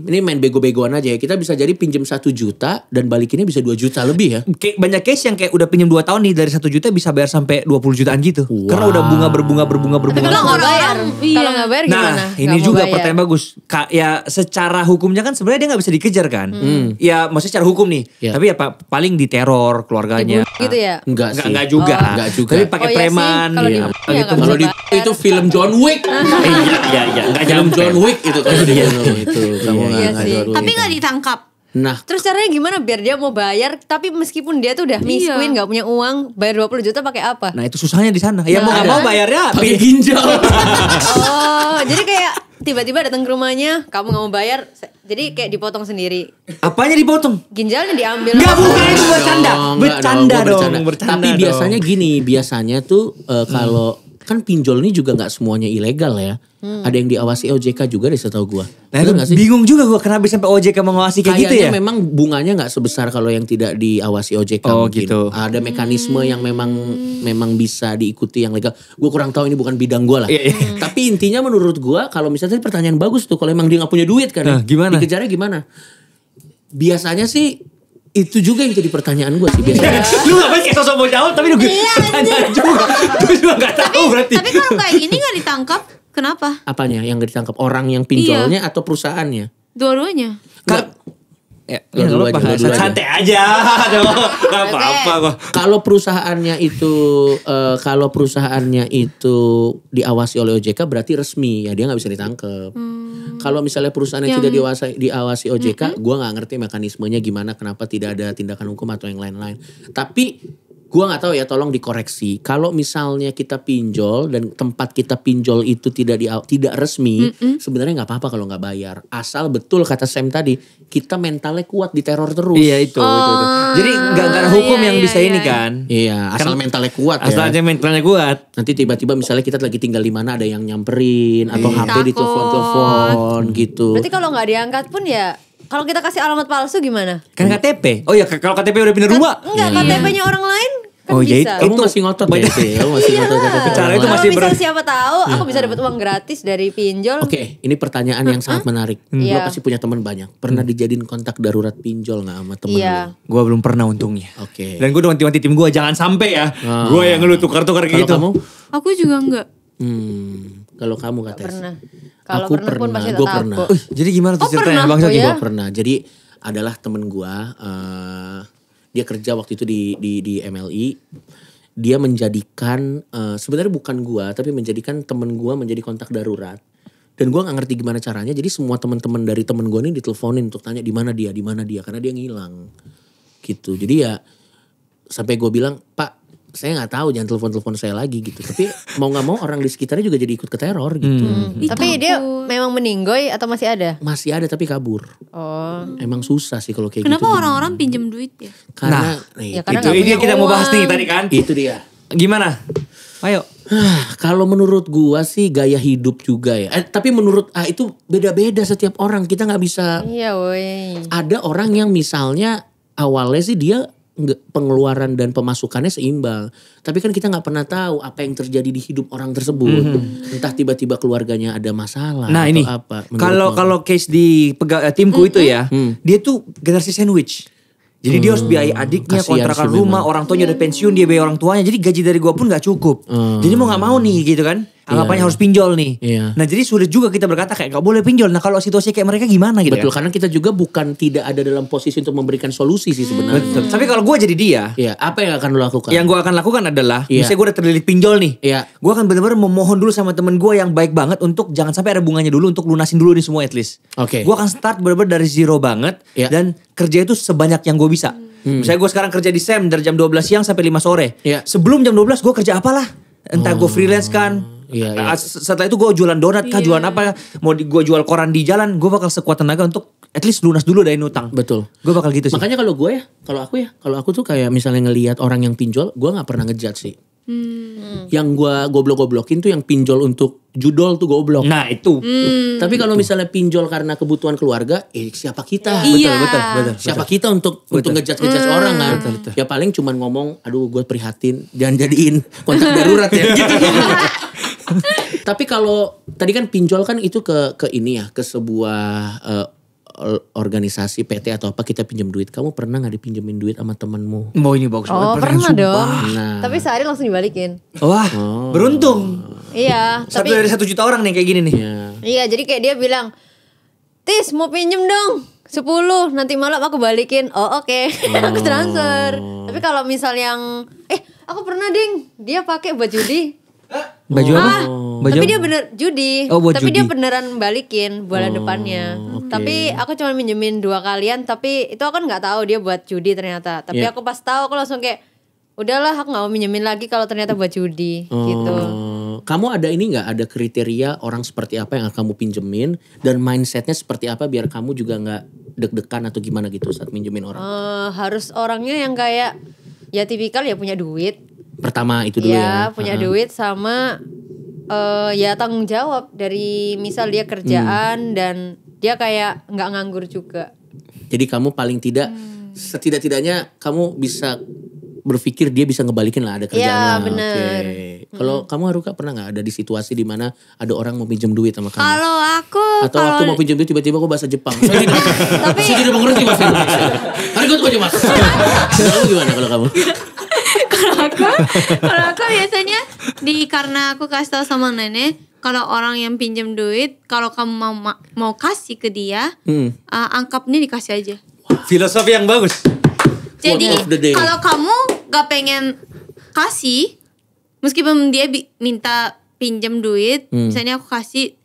Speaker 2: ini main bego-begoan aja ya. Kita bisa jadi pinjem satu juta dan balikinnya bisa 2 juta lebih
Speaker 1: ya. Kayak banyak case yang kayak udah pinjem 2 tahun nih dari satu juta bisa bayar sampai 20 jutaan gitu. Wow. Karena udah bunga berbunga berbunga berbunga. kalau nggak bayar,
Speaker 3: iya. kalau nggak bayar
Speaker 4: gimana? Nah, ini gak juga pertanyaan
Speaker 1: bagus. Kak, ya secara hukumnya kan sebenarnya dia nggak bisa dikejar kan? Hmm. hmm. Ya maksudnya secara hukum nih. Ya. Tapi ya Pak paling diteror keluarganya. Ibu, gitu ya? Enggak sih. Enggak juga. Oh. Enggak juga. Tapi pakai oh, iya preman. Kalau ya. di, ya, gitu. kalau di itu film John Wick. Iya iya iya. Enggak film John Wick itu dia di iya, itu kamu gak, iya tapi nggak ditangkap Nah,
Speaker 3: terus caranya gimana biar dia mau bayar tapi meskipun dia tuh udah miskin iya. queen gak punya uang bayar 20 juta pakai apa?
Speaker 1: Nah itu susahnya di sana. Ya nah, mau enggak mau bayarnya pakai ginjal. oh
Speaker 3: jadi kayak tiba-tiba datang ke rumahnya kamu gak mau bayar jadi kayak dipotong sendiri
Speaker 1: apanya dipotong
Speaker 3: ginjalnya diambil nggak bukan itu bercanda dong,
Speaker 2: oh, bercanda, dong, bercanda. bercanda tapi dong. biasanya gini biasanya tuh uh, kalau hmm. kan pinjol ini juga nggak semuanya ilegal ya Hmm. Ada yang diawasi OJK juga deh setahu gua. Nah, itu sih?
Speaker 1: bingung juga gua kenapa sampai OJK mengawasi kayak gitu Kayaknya gitu ya.
Speaker 2: memang bunganya nggak sebesar kalau yang tidak diawasi OJK oh, mungkin. gitu. Ada mekanisme hmm. yang memang memang bisa diikuti yang legal. Gua kurang tahu ini bukan bidang gua lah. Yeah, iya. Tapi intinya menurut gua kalau misalnya pertanyaan bagus tuh kalau emang dia nggak punya duit kan. Ya, nah, gimana? Dikejarnya gimana? Biasanya sih itu juga yang jadi pertanyaan gue sih biasanya. lu
Speaker 1: ngapain kayak sosok mau jawab tapi lu iya, gue pertanyaan juga. Gue juga gak tahu berarti.
Speaker 4: Tapi kalau kayak gini gak ditangkap Kenapa?
Speaker 2: Apanya yang gak ditangkap? Orang yang pinjolnya iya. atau perusahaannya?
Speaker 4: Dua-duanya.
Speaker 2: Eh, ya, ya aja, santai aja. Enggak apa-apa kok. Kalau perusahaannya itu uh, kalau perusahaannya itu diawasi oleh OJK berarti resmi ya dia nggak bisa ditangkap. Hmm. Kalau misalnya perusahaannya yang... tidak diawasi diawasi OJK, mm -hmm. gua nggak ngerti mekanismenya gimana kenapa tidak ada tindakan hukum atau yang lain-lain. Tapi Gua nggak tahu ya, tolong dikoreksi. Kalau misalnya kita pinjol dan tempat kita pinjol itu tidak di, tidak resmi, mm -mm. sebenarnya nggak apa-apa kalau nggak bayar. Asal betul kata Sam tadi, kita mentalnya kuat di teror terus. Iya itu, oh, itu, itu. Oh, Jadi nggak karena hukum iya, yang iya, bisa iya, ini kan? Iya, asal Karena, mentalnya kuat. Asal ya. aja mentalnya kuat. Nanti tiba-tiba misalnya kita lagi tinggal di mana ada yang nyamperin atau iya. HP Takut. ditelepon-telepon gitu. Berarti
Speaker 3: kalau nggak diangkat pun ya kalau kita kasih alamat palsu gimana? Kan
Speaker 1: KTP. Oh iya, kalau KTP udah pindah rumah. Enggak, KTP-nya iya. orang lain Kan oh jadi ya kamu masih ngotot ya, sih. Kamu masih iya. ngotot. Ya, iya. Cara itu masih
Speaker 2: ber. siapa tahu aku iya. bisa
Speaker 3: dapat uang gratis dari pinjol. Oke, okay,
Speaker 2: ini pertanyaan yang sangat menarik. Hmm. Lo pasti
Speaker 1: punya teman banyak. Pernah hmm. dijadiin kontak darurat pinjol gak sama temen yeah. lo? Gue belum pernah untungnya. Oke. Okay. Dan gue udah wanti-wanti tim gue jangan sampai ya. Hmm. Ah. Gue yang lu tukar-tukar gitu. Kamu?
Speaker 4: Aku juga enggak.
Speaker 1: Hmm, kalau kamu Gak
Speaker 4: Pernah.
Speaker 2: Kalau aku pernah,
Speaker 4: pernah. gue pernah. Uh,
Speaker 2: jadi gimana tuh oh, ceritanya? Bang ya? Gue pernah. Jadi adalah temen gue. Uh, dia kerja waktu itu di di di MLI e. dia menjadikan uh, sebenarnya bukan gua tapi menjadikan temen gua menjadi kontak darurat dan gua nggak ngerti gimana caranya jadi semua teman-teman dari temen gua ini diteleponin untuk tanya di mana dia di mana dia karena dia ngilang gitu jadi ya sampai gua bilang pak saya nggak tahu jangan telepon-telepon saya lagi gitu. Tapi mau nggak mau orang di sekitarnya juga jadi ikut ke teror gitu. Hmm. Hmm.
Speaker 3: tapi dia memang meninggoy atau masih ada?
Speaker 2: Masih ada tapi kabur. Oh. Emang susah sih kalau kayak Kenapa gitu. Kenapa orang-orang
Speaker 3: pinjam duit ya?
Speaker 2: Karena, nah, nih, ya karena itu ini kita mau bahas nih tadi kan. Itu dia. Gimana? Ayo. Ah, kalau menurut gua sih gaya hidup juga ya. Eh, tapi menurut ah, itu beda-beda setiap orang. Kita nggak bisa.
Speaker 3: Iya, woi.
Speaker 2: Ada orang yang misalnya awalnya sih dia pengeluaran dan pemasukannya seimbang. Tapi kan kita nggak pernah tahu apa yang terjadi di hidup orang tersebut. Mm-hmm. Entah tiba-tiba keluarganya ada masalah nah, atau ini, apa. Kalau kalau case
Speaker 1: di pega, eh, timku mm-hmm. itu ya, mm. dia tuh generasi sandwich.
Speaker 2: Jadi hmm, dia harus biayai hmm, adiknya,
Speaker 1: kontrakan rumah, orang tuanya udah pensiun, dia biaya orang tuanya. Jadi gaji dari gua pun gak cukup. Hmm. Jadi mau gak mau nih gitu kan anggapannya yang harus pinjol nih. Yeah. Nah jadi sulit juga kita berkata kayak gak boleh pinjol. Nah kalau situasi kayak mereka gimana gitu Betul, ya? karena kita juga bukan tidak ada dalam posisi untuk memberikan solusi sih sebenarnya. Hmm. Betul. Tapi kalau gue jadi dia. Iya, apa yang akan lo lakukan? Yang gue akan lakukan adalah, yeah. misalnya gue udah terlilit pinjol nih. Iya. Gue akan benar-benar memohon dulu sama temen gue yang baik banget untuk jangan sampai ada bunganya dulu untuk lunasin dulu nih semua at least. Oke. Okay. Gue akan start benar-benar dari zero banget. Yeah. Dan kerja itu sebanyak yang gue bisa. Hmm. Misalnya gue sekarang kerja di SEM dari jam 12 siang sampai 5 sore. Yeah. Sebelum jam 12 gue kerja apalah. Entah gue oh. freelance kan, Iya, nah, iya. Setelah itu gue jualan donat kah, iya. jualan apa, ya? mau gue jual koran di jalan, gue bakal sekuat tenaga untuk at least lunas dulu dari utang. Betul. Gue bakal gitu sih. Makanya kalau gue ya,
Speaker 2: kalau aku ya, kalau aku tuh kayak misalnya ngelihat orang yang pinjol, gue gak pernah ngejat sih. Hmm. Yang gue goblok-goblokin tuh yang pinjol untuk judol tuh goblok. Nah, itu. Hmm. Tapi kalau misalnya pinjol karena kebutuhan keluarga, eh siapa kita? iya. betul, betul, betul. Siapa kita untuk betul. untuk ngejat ngejudge hmm. orang kan? Betul, betul. Ya paling cuman ngomong, "Aduh, gue prihatin, jangan jadiin kontak darurat ya." gitu. Tapi kalau tadi kan pinjol kan itu ke ke ini ya, ke sebuah uh, Eh, organisasi PT atau apa kita pinjam duit. Kamu pernah nggak dipinjemin duit sama temenmu?
Speaker 1: Mau oh, ini bagus oh, banget. Oh pernah, pernah dong. Nah. Tapi
Speaker 3: sehari langsung dibalikin.
Speaker 1: Wah oh. beruntung.
Speaker 3: Iya. Satu tapi, dari satu
Speaker 1: juta orang nih kayak gini nih. Iya.
Speaker 3: iya jadi kayak dia bilang, Tis mau pinjem dong. sepuluh, nanti malam aku balikin. Oh oke, okay. aku oh. transfer. Tapi kalau misal yang eh aku pernah ding, dia pakai buat judi.
Speaker 1: Baju apa? Ah, baju tapi dia bener
Speaker 3: judi. Oh, tapi judi. dia beneran balikin bulan oh, depannya. Okay. Tapi aku cuma minjemin dua kalian tapi itu aku kan nggak tahu dia buat judi ternyata. Tapi yeah. aku pas tahu aku langsung kayak udahlah aku nggak mau minjemin lagi kalau ternyata buat judi oh. gitu.
Speaker 2: Kamu ada ini nggak ada kriteria orang seperti apa yang kamu pinjemin dan mindsetnya seperti apa biar kamu juga nggak deg-degan atau gimana gitu saat minjemin orang?
Speaker 3: Uh, harus orangnya yang kayak ya tipikal ya punya duit
Speaker 2: pertama itu dulu ya, ya. punya uh -huh. duit
Speaker 3: sama uh, ya tanggung jawab dari misal dia kerjaan hmm. dan dia kayak nggak nganggur juga
Speaker 2: jadi kamu paling tidak hmm. setidak-tidaknya kamu bisa berpikir dia bisa ngebalikin lah ada iya, kerjaan ya, lah. bener. Okay. Hmm. Kalau hmm. kamu Haruka pernah nggak ada di situasi di mana ada orang mau pinjam duit sama kamu?
Speaker 4: Kalau aku atau kalo... waktu mau
Speaker 2: pinjam duit tiba-tiba aku bahasa Jepang. Saya tidak, tapi... saya tidak mengerti bahasa Indonesia. Hari gue tuh mas. Kamu gimana kalau kamu?
Speaker 4: aku kalau aku biasanya di karena aku kasih tau sama nenek kalau orang yang pinjam duit kalau kamu mau mau kasih ke dia hmm. uh, angkapnya dikasih aja
Speaker 1: wow. filosofi yang bagus jadi kalau
Speaker 4: kamu gak pengen kasih meskipun dia minta pinjam duit hmm. misalnya aku kasih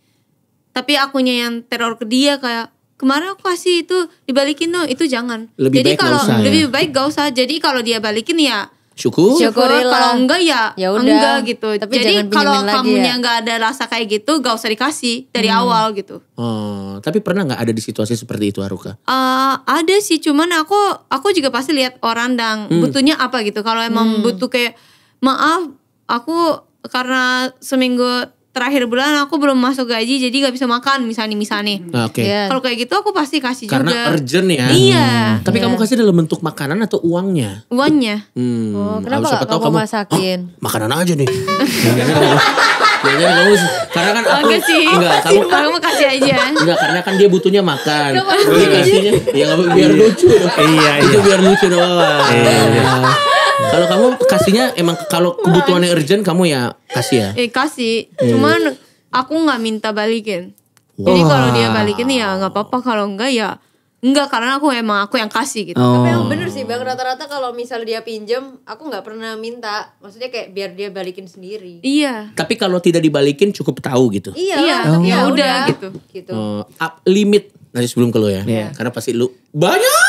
Speaker 4: tapi akunya yang teror ke dia kayak kemarin aku kasih itu dibalikin no itu jangan lebih jadi kalau lebih ya? baik gak usah jadi kalau dia balikin ya
Speaker 2: syukur. Syukur ya. kalau enggak ya, Yaudah. enggak
Speaker 4: gitu. Tapi Jadi kalau kamunya ya. enggak ya. ada rasa kayak gitu, gak usah dikasih dari hmm. awal gitu.
Speaker 2: Oh, tapi pernah nggak ada di situasi seperti itu Haruka?
Speaker 4: Uh, ada sih, cuman aku aku juga pasti lihat orang dan hmm. butuhnya apa gitu. Kalau emang hmm. butuh kayak maaf, aku karena seminggu terakhir bulan aku belum masuk gaji jadi gak bisa makan misalnya misalnya ah, oke okay. Iya. yeah. kalau kayak gitu aku pasti kasih karena juga karena
Speaker 2: urgent ya iya hmm. tapi yeah. kamu kasih dalam bentuk makanan atau uangnya uangnya hmm. oh, kenapa gak kamu masakin oh, makanan aja nih Ya, kamu karena kan aku oh, sih. Enggak, kamu kamu kasih aja. Enggak, karena kan dia butuhnya makan. Dia kasihnya ya biar lucu. Iya, iya, itu biar lucu doang. Iya. iya kalau kamu kasihnya emang kalau kebutuhannya urgent kamu ya kasih ya
Speaker 4: eh kasih hmm. cuman aku nggak minta balikin
Speaker 2: jadi kalau dia balikin
Speaker 4: ya nggak apa-apa kalau enggak ya Enggak karena aku emang aku yang kasih gitu. Oh. Tapi yang bener sih
Speaker 3: bang rata-rata kalau misal dia pinjem aku nggak pernah minta. Maksudnya kayak biar dia balikin sendiri.
Speaker 4: Iya.
Speaker 2: Tapi kalau tidak dibalikin cukup tahu gitu.
Speaker 3: Iya. Iya. Oh. Ya udah gitu. Gitu.
Speaker 2: Uh, limit nanti sebelum ke lu ya. Yeah. Karena pasti lu banyak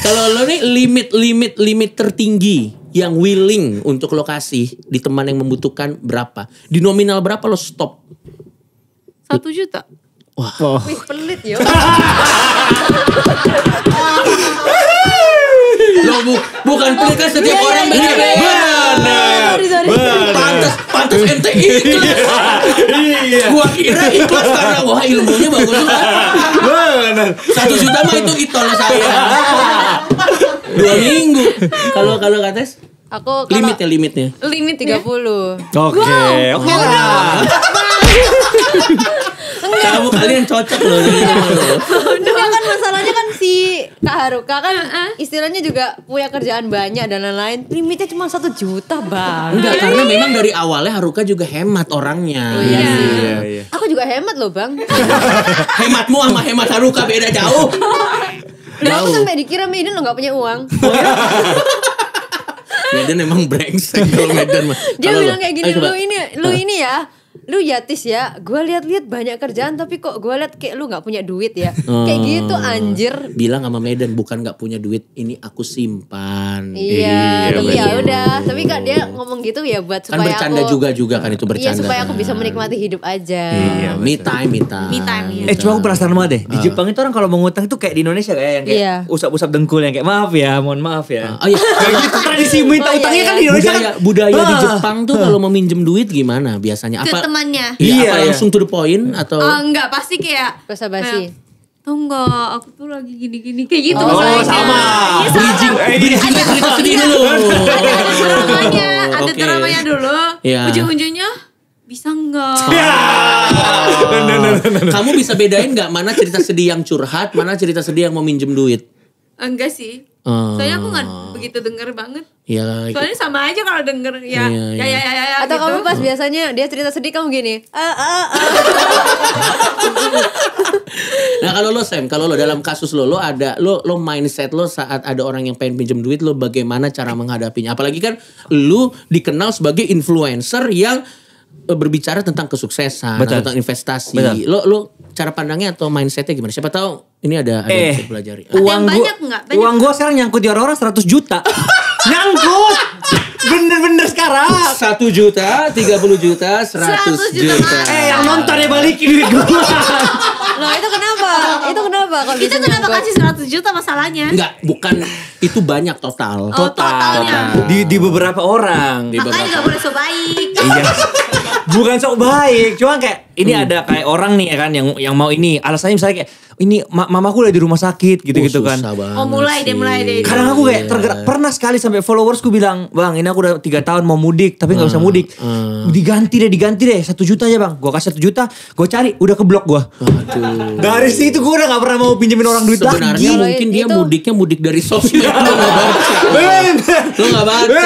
Speaker 2: kalau lo nih limit limit limit tertinggi yang willing untuk lokasi di teman yang membutuhkan berapa? Di nominal berapa lo stop? Satu juta. Wah. Oh.
Speaker 3: wow. pelit ya. Lo
Speaker 2: bu bukan pelit kan setiap yeah, iya, orang yeah, beda. Iya, iya.
Speaker 5: Benar. Benar.
Speaker 2: Pantas pantas ente ikhlas. Iya. Gua kira ikhlas karena wah ilmunya bagus banget. Benar. Satu juta mah itu itol saya. Dua minggu.
Speaker 4: Kalau kalau kates Aku limit ya limitnya. Limit 30. Oke. Okay. Wow. Wow.
Speaker 2: Iya. Kamu kalian cocok loh.
Speaker 3: Enggak kan masalahnya kan si Kak Haruka kan istilahnya juga punya kerjaan banyak dan lain-lain. Limitnya cuma satu juta bang. Enggak karena
Speaker 2: memang dari awalnya Haruka juga hemat orangnya. Oh, iya. iya. iya, iya.
Speaker 3: Aku juga hemat loh bang.
Speaker 2: Hematmu sama hemat Haruka beda jauh. Dan aku sampai
Speaker 3: dikira Medan lo gak punya uang.
Speaker 2: Medan emang brengsek kalau Medan mah. Dia bilang kayak gini, lu ini,
Speaker 3: lu ini ya lu yatis ya gue lihat-lihat banyak kerjaan tapi kok gue lihat kayak lu nggak punya duit ya kayak hmm. gitu anjir
Speaker 2: bilang sama Medan bukan nggak punya duit ini aku simpan iya iya iya udah
Speaker 3: tapi kan dia ngomong gitu ya buat kan supaya kan bercanda juga
Speaker 2: juga kan itu iya, bercanda iya
Speaker 3: supaya aku bisa menikmati hidup aja iya,
Speaker 1: iya me time me time, me time iya. eh cuma aku penasaran banget deh di ah. Jepang itu orang kalau mau ngutang itu kayak di Indonesia kayak yang kayak usap-usap dengkul yang kayak maaf ya mohon maaf ya uh, oh iya tradisi minta utangnya kan di Indonesia kan budaya, budaya di ah. Jepang tuh kalau
Speaker 2: meminjam duit gimana biasanya apa temannya. Iya, iya, apa iya. langsung to the point atau uh,
Speaker 3: enggak pasti kayak basa basi.
Speaker 4: Tunggu, aku tuh lagi gini-gini kayak gitu. Oh, misalnya. sama. Iya, sama. Bridging, eh, ada iya, cerita dulu. Ada dramanya, ada dramanya dulu. Yeah. Ujung-ujungnya bisa nggak?
Speaker 2: Nah, nah, nah, Kamu bisa bedain nggak mana cerita sedih yang curhat, mana cerita sedih yang mau minjem duit?
Speaker 4: Enggak sih. Eh. Soalnya aku nggak begitu denger
Speaker 3: banget.
Speaker 2: Iya. Soalnya
Speaker 3: sama aja kalau denger ya, iya, iya. ya ya ya ya. Atau gitu. kamu pas biasanya dia cerita sedih kamu gini. Eh, eh,
Speaker 2: nah kalau lo Sam, kalau lo dalam kasus lo, lo ada lo lo mindset lo saat ada orang yang pengen pinjam duit lo bagaimana cara menghadapinya? Apalagi kan lo dikenal sebagai influencer yang Eh, berbicara tentang kesuksesan, Betul. tentang investasi. Betul. Lo lo cara pandangnya atau mindsetnya gimana? Siapa tahu ini ada ada eh, pelajari. Uang gua, banyak enggak, uang gue sekarang nyangkut di orang-orang 100 juta. nyangkut. Bener-bener sekarang. Satu juta, 30 juta, 100, 100 juta. juta. Eh yang nonton ya balikin duit gue.
Speaker 3: Loh itu kenapa?
Speaker 4: Itu kenapa? Kalau itu kenapa nyangkut? kasih 100 juta masalahnya? Enggak,
Speaker 2: bukan. Itu banyak total. Oh, total. total.
Speaker 1: Di, di beberapa orang. Di Makanya
Speaker 4: gak boleh sebaik. Iya.
Speaker 1: bukan sok baik cuma kayak ini hmm. ada kayak orang nih ya kan yang yang mau ini alasannya misalnya kayak ini ma mamaku udah di rumah sakit gitu-gitu oh, kan. Oh mulai sih. deh mulai deh. Kadang aku kayak tergerak iya. yeah. pernah sekali sampai followersku bilang, "Bang, ini aku udah tiga tahun mau mudik tapi nggak uh, bisa hmm, mudik. Uh. Diganti deh, diganti deh. satu juta aja, Bang. Gua kasih satu juta, Gua cari, udah keblok gua." Aduh.
Speaker 2: Dari situ gua udah
Speaker 1: gak pernah mau pinjemin orang duit Sebenarnya lagi. Sebenarnya mungkin
Speaker 2: dia mudiknya mudik dari sosmed. Iya. Lu gak baca. Lu gak baca.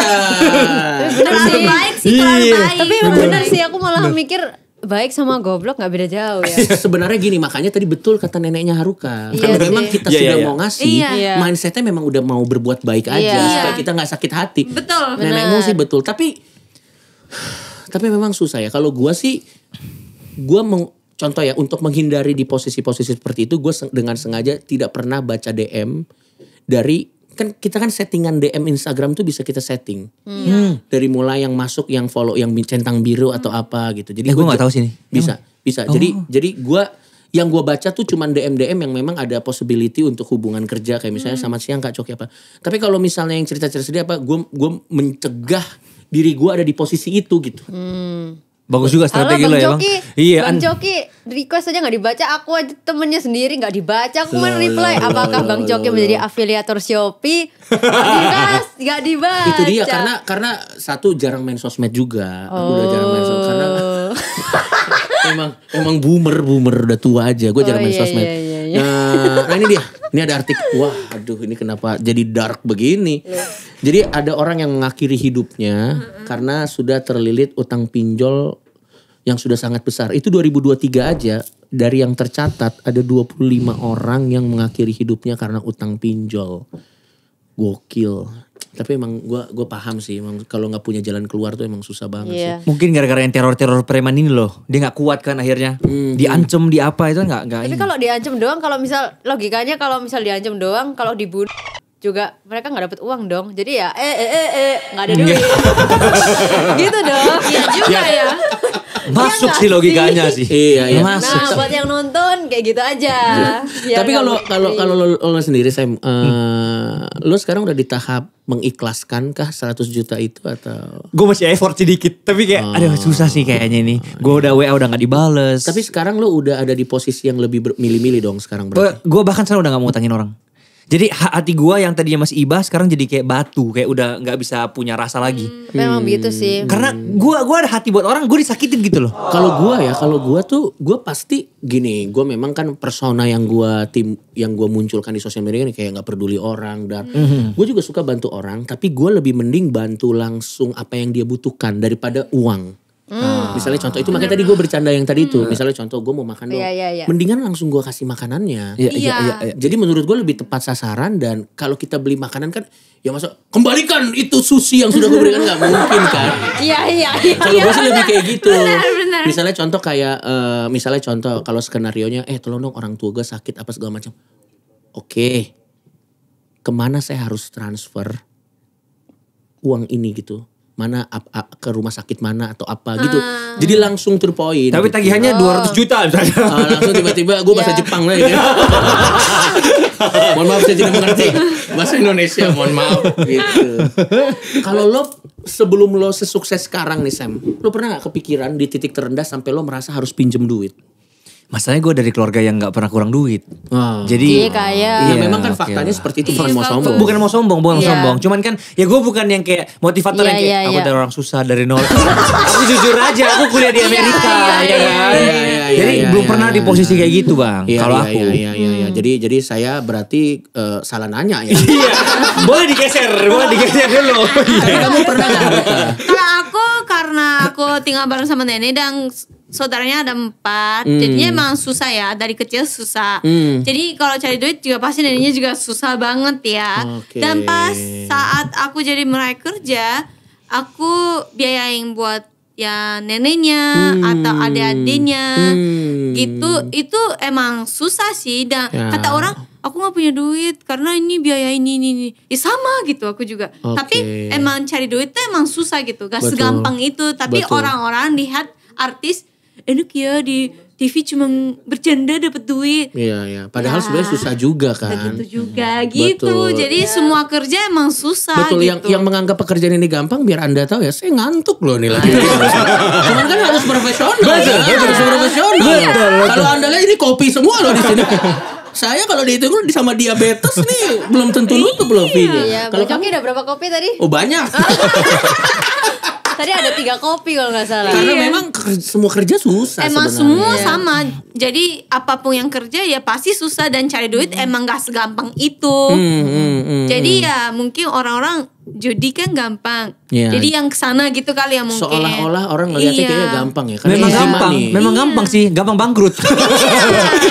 Speaker 2: Terlalu baik sih, terlalu iya. baik. Tapi benar sih
Speaker 3: aku malah mikir baik sama goblok nggak beda jauh ya.
Speaker 2: Sebenarnya gini makanya tadi betul kata neneknya Haruka. Iya Karena memang kita iya, sudah iya. iya. mau ngasih, iya. iya. mindsetnya memang udah mau berbuat baik aja iya. supaya kita nggak sakit hati. Betul. Nenekmu sih betul, tapi tapi memang susah ya. Kalau gua sih gua meng, contoh ya untuk menghindari di posisi-posisi seperti itu gue dengan sengaja tidak pernah baca DM dari kan kita kan settingan DM Instagram tuh bisa kita setting hmm. dari mulai yang masuk yang follow yang centang biru atau hmm. apa gitu jadi eh, gue nggak tahu sini bisa bisa oh. jadi jadi gue yang gue baca tuh cuman DM DM yang memang ada possibility untuk hubungan kerja kayak misalnya hmm. sama siang kak Coki apa tapi kalau misalnya yang cerita cerita sedih apa gue gue mencegah diri gue ada di posisi itu gitu hmm. Bagus
Speaker 3: juga strategi lo ya bang. Iya. Bang Joki request aja nggak dibaca, aku aja temennya sendiri gak dibaca, aku mau reply. Apakah Bang Joki menjadi afiliator Shopee? Gak Gak dibaca. Itu dia karena
Speaker 2: karena satu jarang main sosmed juga. Aku udah jarang main sosmed karena oh. emang emang boomer boomer udah tua aja. Gue jarang oh, main iya, sosmed. Iya, iya nah ini dia, ini ada artikel. Wah, aduh ini kenapa jadi dark begini? Jadi ada orang yang mengakhiri hidupnya karena sudah terlilit utang pinjol yang sudah sangat besar. Itu 2023 aja dari yang tercatat ada 25 orang yang mengakhiri hidupnya karena utang pinjol. Gokil tapi
Speaker 1: emang gue gue paham sih emang kalau nggak punya jalan keluar tuh emang susah banget yeah. sih mungkin gara-gara yang teror-teror preman ini loh dia nggak kuat kan akhirnya hmm. hmm. diancem di apa itu nggak nggak tapi
Speaker 3: kalau diancem doang kalau misal logikanya kalau misal diancem doang kalau dibunuh juga mereka nggak dapat uang dong jadi ya eh eh eh, eh nggak eh, ada duit gitu dong iya juga ya. ya
Speaker 1: masuk iya sih logikanya sih. Iya, iya. Masuk.
Speaker 3: Nah, buat yang nonton kayak gitu aja. ya, Tapi kalau
Speaker 2: kalau kalau lo, lo sendiri saya uh, eh, hmm. lo sekarang udah di tahap mengikhlaskan kah 100 juta itu atau
Speaker 1: gue masih effort sedikit tapi kayak oh. aduh susah sih kayaknya ini oh, gue iya. udah wa udah nggak dibales tapi
Speaker 2: sekarang lo udah ada di posisi yang lebih milih-milih dong sekarang berarti
Speaker 1: gue bahkan sekarang udah nggak mau utangin orang jadi hati gua yang tadinya masih iba sekarang jadi kayak batu, kayak udah nggak bisa punya rasa hmm, lagi. Hmm, memang hmm. gitu sih. Karena gua gua ada hati buat orang, gue disakitin
Speaker 2: gitu loh. Kalau gua ya, kalau gua tuh gua pasti gini, gua memang kan persona yang gua tim yang gua munculkan di sosial media ini kayak nggak peduli orang dan hmm. hmm. gua juga suka bantu orang, tapi gua lebih mending bantu langsung apa yang dia butuhkan daripada uang.
Speaker 5: Hmm. Misalnya
Speaker 2: contoh itu makanya tadi gue bercanda yang tadi itu. Hmm. Misalnya contoh gue mau makan iya, dong. Yeah, yeah, yeah. Mendingan langsung gue kasih makanannya. Iya yeah, yeah. Iya, iya. Jadi menurut gue lebih tepat sasaran dan kalau kita beli makanan kan ya masuk kembalikan itu sushi yang sudah gue berikan nggak mungkin kan.
Speaker 3: Iya iya iya. Kalau gue sih lebih kayak gitu. Benar, benar.
Speaker 2: Misalnya contoh kayak uh, misalnya contoh kalau skenario nya eh tolong dong orang tua gue sakit apa segala macam. Oke. Okay. Kemana saya harus transfer uang ini gitu? mana ap, ap, ke rumah sakit mana atau apa gitu. Uh. Jadi langsung to the point. Tapi gitu. tagihannya oh. dua oh. 200 juta misalnya. Uh, langsung tiba-tiba gue bahasa yeah. Jepang lah ya. mohon maaf saya tidak mengerti bahasa Indonesia, mohon maaf gitu. Kalau lo sebelum lo sesukses sekarang nih Sam, lo pernah gak kepikiran di titik
Speaker 1: terendah sampai lo merasa harus pinjem duit? masalahnya gue dari keluarga yang nggak pernah kurang duit. Wow. Ah. Jadi, Jadi iya, kaya iya, ya memang kan okay faktanya lah. seperti itu iya, bukan mau sombong. Bukan mau sombong, bukan yeah. sombong. Cuman kan ya gue bukan yang kayak motivator yeah, yang kayak yeah, aku yeah. dari orang susah dari nol. aku jujur aja, aku kuliah di Amerika ya jadi belum pernah di posisi iya. kayak gitu, Bang. Yeah, Kalau yeah, aku. Yeah, yeah, yeah, yeah.
Speaker 2: Jadi jadi saya berarti uh, salah nanya ya.
Speaker 1: boleh digeser, boleh digeser
Speaker 2: dulu. Kamu pernah
Speaker 4: Kalau aku karena aku tinggal bareng sama nenek dan saudaranya ada empat, hmm. jadinya emang susah ya dari kecil susah. Hmm. Jadi kalau cari duit juga pasti neneknya juga susah banget ya. Okay. Dan pas saat aku jadi meraih kerja, aku biayain buat ya neneknya hmm. atau adik-adiknya hmm. gitu itu emang susah sih dan ya. kata orang aku nggak punya duit karena ini biaya ini ini ini ya sama gitu aku juga okay. tapi emang cari duit tuh emang susah gitu gak Betul. segampang itu tapi orang-orang lihat artis enak ya di TV cuma bercanda dapat duit.
Speaker 2: Iya iya. Padahal sebenarnya susah juga kan. Begitu hmm,
Speaker 4: juga hmm. gitu. Betul. Jadi ya. semua kerja emang susah. Betul. Gitu. Yang
Speaker 2: yang menganggap pekerjaan ini gampang biar anda tahu ya. Saya ngantuk loh nih lagi. Iya. Cuman kan harus profesional. Betul. Ya. Harus profesional. Betul. Kalau anda lihat ini kopi semua loh di sini. saya kalau dihitung sama diabetes nih belum tentu nutup loh Iya, iya Kalau kamu
Speaker 3: udah berapa kopi tadi? Oh banyak. Tadi ada tiga kopi kalau nggak salah.
Speaker 4: Karena iya. memang
Speaker 2: semua kerja susah. Emang sebenarnya. semua iya. sama.
Speaker 4: Jadi apapun yang kerja ya pasti susah dan cari duit hmm. emang gak segampang itu. Hmm, hmm,
Speaker 2: hmm, Jadi hmm. ya
Speaker 4: mungkin orang-orang judi kan gampang. Yeah. Jadi yang kesana gitu kali ya mungkin. Seolah-olah
Speaker 1: orang ngeliatnya iya. kayaknya gampang ya. memang gampang, money. memang iya. gampang sih, gampang bangkrut. iya,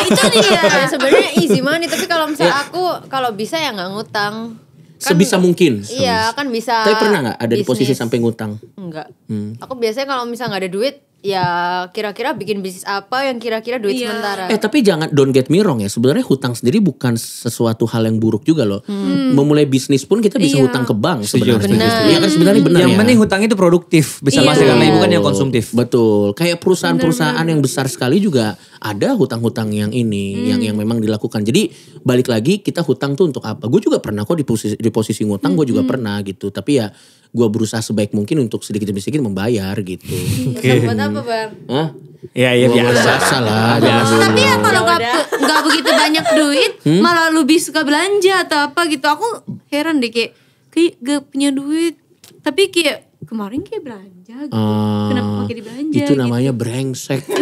Speaker 1: itu dia. Sebenarnya
Speaker 3: easy money, tapi kalau misalnya iya. aku kalau bisa ya nggak ngutang
Speaker 2: kan, sebisa
Speaker 1: mungkin.
Speaker 3: Iya, kan bisa. Tapi pernah nggak ada bisnis. di posisi
Speaker 2: sampai ngutang? Enggak. Hmm.
Speaker 3: Aku biasanya kalau misalnya nggak ada duit, ya kira-kira bikin bisnis apa yang kira-kira duit yeah. sementara. Eh
Speaker 2: tapi jangan don't get me wrong ya. Sebenarnya hutang sendiri bukan sesuatu hal yang buruk juga loh. Hmm. Memulai bisnis pun kita bisa yeah. hutang ke bank sebenarnya. Benar. Iya kan sebenarnya benar. Yang ya. penting hutang itu produktif bisa yeah. masuk kan bukan yang konsumtif. Betul. Kayak perusahaan-perusahaan yang besar sekali juga ada hutang-hutang yang ini hmm. yang yang memang dilakukan. Jadi balik lagi kita hutang tuh untuk apa? Gue juga pernah kok di posisi di posisi ngutang, hmm. gue juga hmm. pernah gitu. Tapi ya gue berusaha sebaik mungkin untuk sedikit demi sedikit membayar gitu. Iya, oke. Okay. apa bar? Hah? Ya ya biasa. biasa lah. Biasa. Tapi ya kalau
Speaker 4: nggak ya nggak begitu banyak duit, hmm? malah lebih suka belanja atau apa gitu. Aku heran deh kayak kayak gak punya duit, tapi kayak kemarin kayak belanja
Speaker 2: gitu. Uh, Kenapa pakai dibelanja? Itu gitu? namanya gitu. brengsek.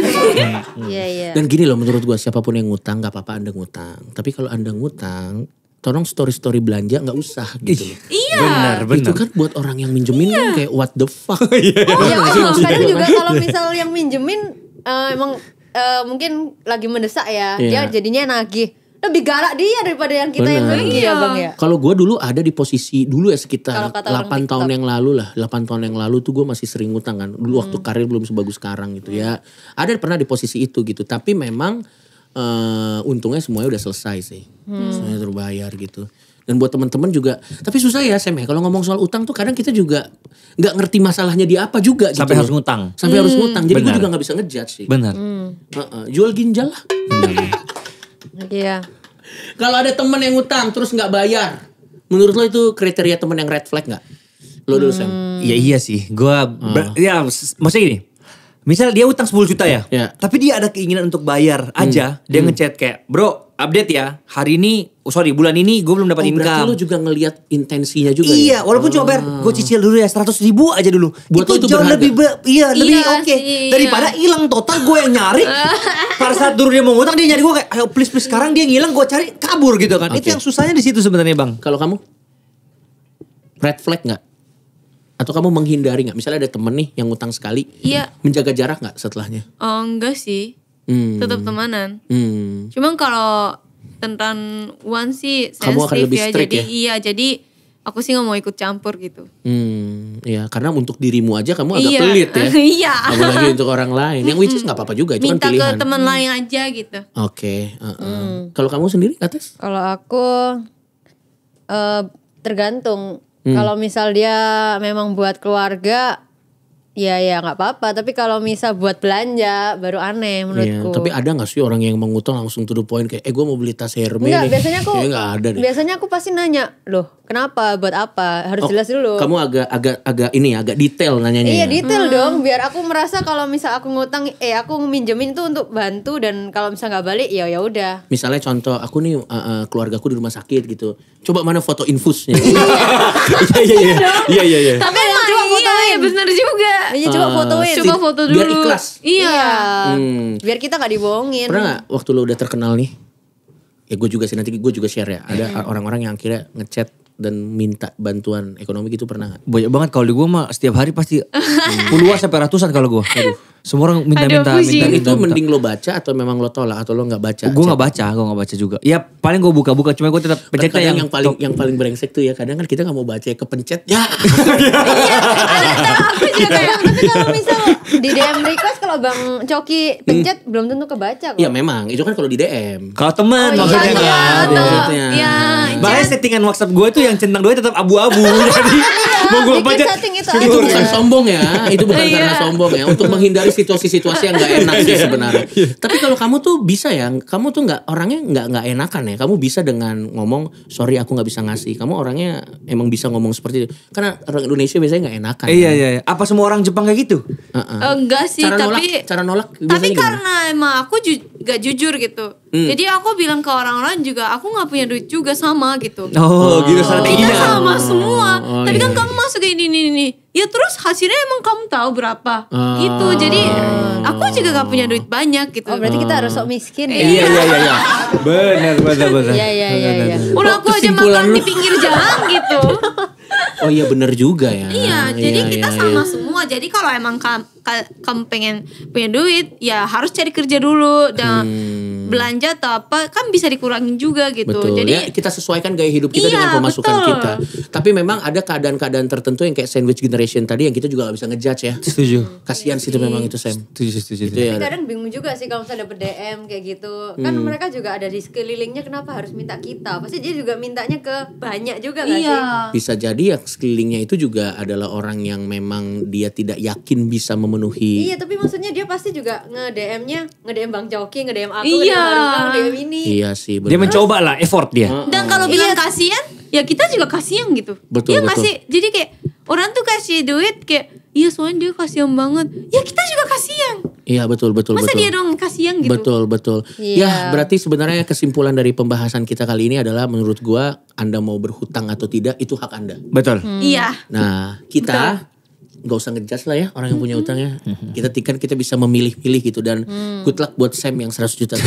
Speaker 2: Iya iya. Dan gini loh menurut gue siapapun yang ngutang gak apa-apa anda ngutang. Tapi kalau anda ngutang tolong story-story belanja nggak usah gitu loh. Iya. Benar, benar. Itu kan buat orang yang minjemin iya. kan kayak what the fuck. oh, iya. oh, ya, iya. kadang juga kalau misal
Speaker 3: yang minjemin uh, emang uh, mungkin lagi mendesak ya. Iya. Dia jadinya nagih lebih galak dia daripada yang kita Bener. yang iya. ya bang ya.
Speaker 2: Kalau gue dulu ada di posisi dulu ya sekitar 8 tahun yang lalu lah, 8 tahun yang lalu tuh gue masih sering utang kan. Dulu hmm. waktu karir belum sebagus sekarang gitu ya. Hmm. Ada pernah di posisi itu gitu, tapi memang uh, untungnya semuanya udah selesai sih. Hmm. Semuanya terbayar gitu. Dan buat teman-teman juga, tapi susah ya Sam ya. Kalau ngomong soal utang tuh kadang kita juga nggak ngerti masalahnya di apa juga. Gitu. Sampai harus ngutang. Sampai hmm. harus ngutang. Jadi gue juga gak bisa ngejudge sih. bener Hmm. Uh -uh. Jual ginjal lah. Hmm. Iya. Kalau ada temen yang ngutang terus nggak bayar, menurut lo itu kriteria temen yang red flag gak?
Speaker 1: Lo dulu hmm. Sam? Ya iya sih. Gue, uh. Ah. ya maksudnya gini Misal dia utang 10 juta ya, yeah. tapi dia ada keinginan untuk bayar aja, hmm. dia hmm. ngechat kayak, bro update ya, hari ini, oh sorry bulan ini gue belum dapat oh, income. lu juga ngelihat intensinya juga Iya, ya? walaupun coba cuma gue ah. cicil dulu ya 100 ribu aja dulu. Buat itu, itu jauh berharga. lebih, iya lebih iya, oke. Okay. Iya. Daripada hilang total gue yang nyari, pada saat dulu dia mau ngutang dia nyari gue kayak, ayo please please sekarang dia ngilang gue cari kabur gitu kan. Okay. Itu yang susahnya di situ sebenarnya bang. Kalau kamu? Red flag gak?
Speaker 2: atau kamu menghindari nggak misalnya ada temen nih yang ngutang sekali iya menjaga jarak nggak setelahnya
Speaker 4: oh enggak sih hmm. tetap temanan
Speaker 2: hmm.
Speaker 4: cuman kalau tentang uang sih kamu akan lebih ya, jadi ya? iya jadi aku sih nggak mau ikut campur gitu
Speaker 2: hmm ya karena untuk dirimu aja kamu agak iya. pelit ya iya apalagi untuk orang lain yang which is nggak apa-apa juga itu kan minta kan pilihan. ke teman hmm.
Speaker 3: lain aja gitu
Speaker 2: oke okay. uh -uh. hmm. kalau kamu sendiri atas
Speaker 3: kalau aku uh, tergantung Hmm. Kalau misal dia memang buat keluarga, ya ya nggak apa-apa. Tapi kalau misal buat belanja, baru aneh iya, menurutku. Ya, tapi ada
Speaker 2: nggak sih orang yang mengutang langsung to the point kayak, eh gue mau beli tas Hermes Enggak, biasanya aku. Biasanya
Speaker 3: aku pasti nanya, loh Kenapa? Buat apa? Harus oh, jelas dulu. Kamu
Speaker 2: agak agak agak ini ya, agak detail nanyanya. Iya, ya? detail
Speaker 3: hmm. dong biar aku merasa kalau misal aku ngutang eh aku minjemin tuh untuk bantu dan kalau misal nggak balik ya ya udah.
Speaker 2: Misalnya contoh aku nih uh, uh, keluargaku di rumah sakit gitu. Coba mana foto infusnya. Iya iya iya. Iya iya, iya, iya, iya. tapi
Speaker 3: Tapi coba fotoin. Iya, benar juga.
Speaker 2: Iya, coba ah, fotoin. Coba foto dulu. Biar ikhlas. Iya. Hmm.
Speaker 3: Biar kita nggak dibohongin. Pernah gak
Speaker 2: waktu lo udah terkenal nih? Ya gue juga sih nanti gue juga share ya. Ada orang-orang yang akhirnya ngechat dan minta bantuan ekonomi gitu pernah
Speaker 1: gak? Banyak banget kalau di gue mah setiap hari pasti puluhan sampai ratusan kalau gue. Semua orang minta-minta minta, minta, itu mending lo baca atau memang lo tolak atau lo nggak baca? Gue nggak baca, gue nggak baca juga. Ya
Speaker 2: paling gue buka-buka, cuma gue tetap pencet yang, yang paling yang paling brengsek tuh ya. Kadang kan kita nggak mau baca ya kepencet ya. Iya, aku Tapi kalau
Speaker 3: misal di DM request kalau Bang Coki pencet hmm. belum tentu kebaca kok. Iya
Speaker 1: memang, itu kan kalau di DM. Kalau teman oh, iya, maksudnya iya, kan. iya, iya Maksudnya. Bahaya settingan WhatsApp gue tuh yang centang dua tetap abu-abu. Jadi mau gue pencet. Itu bukan sombong ya, itu bukan karena sombong ya. Untuk menghindari situasi-situasi yang gak enak sih iya. sebenarnya.
Speaker 2: Iya. Tapi kalau kamu tuh bisa ya, kamu tuh nggak orangnya nggak nggak enakan ya. Kamu bisa dengan ngomong sorry aku nggak bisa ngasih. Kamu orangnya emang bisa ngomong seperti itu. Karena orang Indonesia biasanya nggak enakan. Iya ya. iya. Ya. Apa semua orang Jepang kayak gitu? Uh -uh.
Speaker 4: enggak sih. Cara tapi nolak,
Speaker 2: cara nolak. Tapi karena
Speaker 4: gimana? emang aku ju gak jujur gitu. Hmm. Jadi aku bilang ke orang-orang juga aku nggak punya duit juga sama gitu. Oh, gitu. oh gitu strateginya. Kita ya. sama semua.
Speaker 3: Oh, Tapi kan iya. kan kamu
Speaker 4: masuk ke ini ini ini ya terus hasilnya emang kamu tahu berapa uh, gitu jadi ah. aku juga gak punya duit banyak gitu oh berarti kita harus sok miskin ya iya iya iya, iya.
Speaker 1: benar benar
Speaker 2: benar iya iya iya, iya. udah aku aja makan lu. di
Speaker 4: pinggir jalan gitu
Speaker 2: oh iya benar juga ya iya jadi iya, kita iya, sama iya. semua
Speaker 4: jadi kalau emang kamu kamu pengen punya duit ya harus cari kerja dulu dan hmm. belanja atau apa kan bisa dikurangin juga
Speaker 2: gitu betul. jadi ya, kita sesuaikan gaya hidup kita iya, dengan pemasukan betul. kita tapi memang ada keadaan-keadaan tertentu yang kayak sandwich generation tadi yang kita juga gak bisa ngejudge ya setuju kasihan sih itu iya, memang itu saya. setuju setuju gitu ya. kadang
Speaker 3: bingung juga sih kalau misalnya dapet DM kayak gitu kan hmm. mereka juga ada di sekelilingnya kenapa harus minta kita pasti dia juga mintanya ke banyak juga gak iya. sih
Speaker 2: bisa jadi ya sekelilingnya itu juga adalah orang yang memang dia tidak yakin bisa memenuhi iya
Speaker 3: tapi maksudnya dia pasti juga nge DM nya nge DM Bang Joki nge DM aku iya. nge DM nge
Speaker 2: ini
Speaker 1: iya sih bener. dia mencoba lah effort dia dan
Speaker 3: kalau iya. bilang iya. kasihan ya kita juga kasihan gitu
Speaker 1: betul iya betul. masih
Speaker 3: jadi kayak
Speaker 4: orang tuh kasih duit kayak iya soalnya dia kasihan banget ya kita juga kasihan
Speaker 1: Iya
Speaker 2: betul betul Masa betul. dia dong
Speaker 4: kasihan gitu. Betul
Speaker 2: betul. Yeah. Ya berarti sebenarnya kesimpulan dari pembahasan kita kali ini adalah menurut gua Anda mau berhutang atau tidak itu hak Anda. Betul. Hmm. Iya. Hmm. Nah, kita betul nggak usah ngejudge lah ya orang yang punya utang ya. Kita tikan kita bisa memilih milih gitu dan hmm. good luck buat Sam yang 100 juta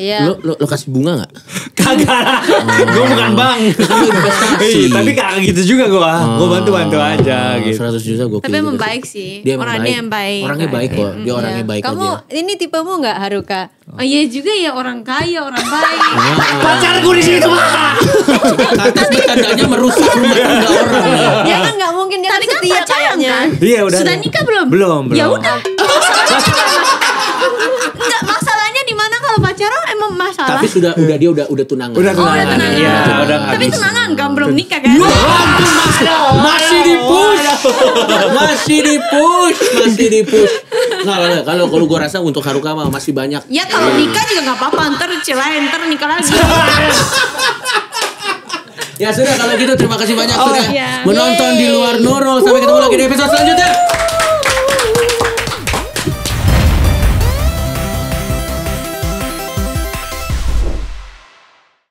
Speaker 2: Iya. Lo, lo, lo kasih bunga gak? Kagak.
Speaker 1: lah. Oh. gue bukan bang. tapi kagak gitu juga gue. Oh. Gue bantu-bantu aja oh, gitu. 100 juta gue
Speaker 4: Tapi emang gitu. baik sih. Dia orangnya baik. yang baik. Orangnya
Speaker 1: baik kok. Dia iya.
Speaker 2: orangnya baik Kamu
Speaker 4: ini tipemu gak Haruka? Oh iya juga ya orang kaya, orang baik. Iya.
Speaker 3: Pacarku di situ mah.
Speaker 5: Tapi katanya merusak rumah tangga orang. Ya
Speaker 2: iya, kan
Speaker 3: nggak mungkin dia kan, kan setia kan? kayaknya. Iya udah. Sudah nikah belum?
Speaker 4: Belum. Ya belum. Ya udah. Enggak masa pacaran emang masalah. Tapi
Speaker 2: sudah udah dia udah udah tunangan. Udah tunangan. Oh, udah tunangan. Ya, ya. Udah Tapi
Speaker 4: tunangan kan belum nikah kan? masih di
Speaker 2: push. masih di push, masih di push. Nah, kalau kalau gue rasa untuk Haruka mah masih banyak.
Speaker 4: Ya kalau iya. nikah juga nggak apa-apa, ntar celah ntar nikah lagi.
Speaker 2: ya sudah kalau gitu terima kasih banyak oh, sudah yeah. menonton di luar Nurul sampai ketemu lagi di episode selanjutnya.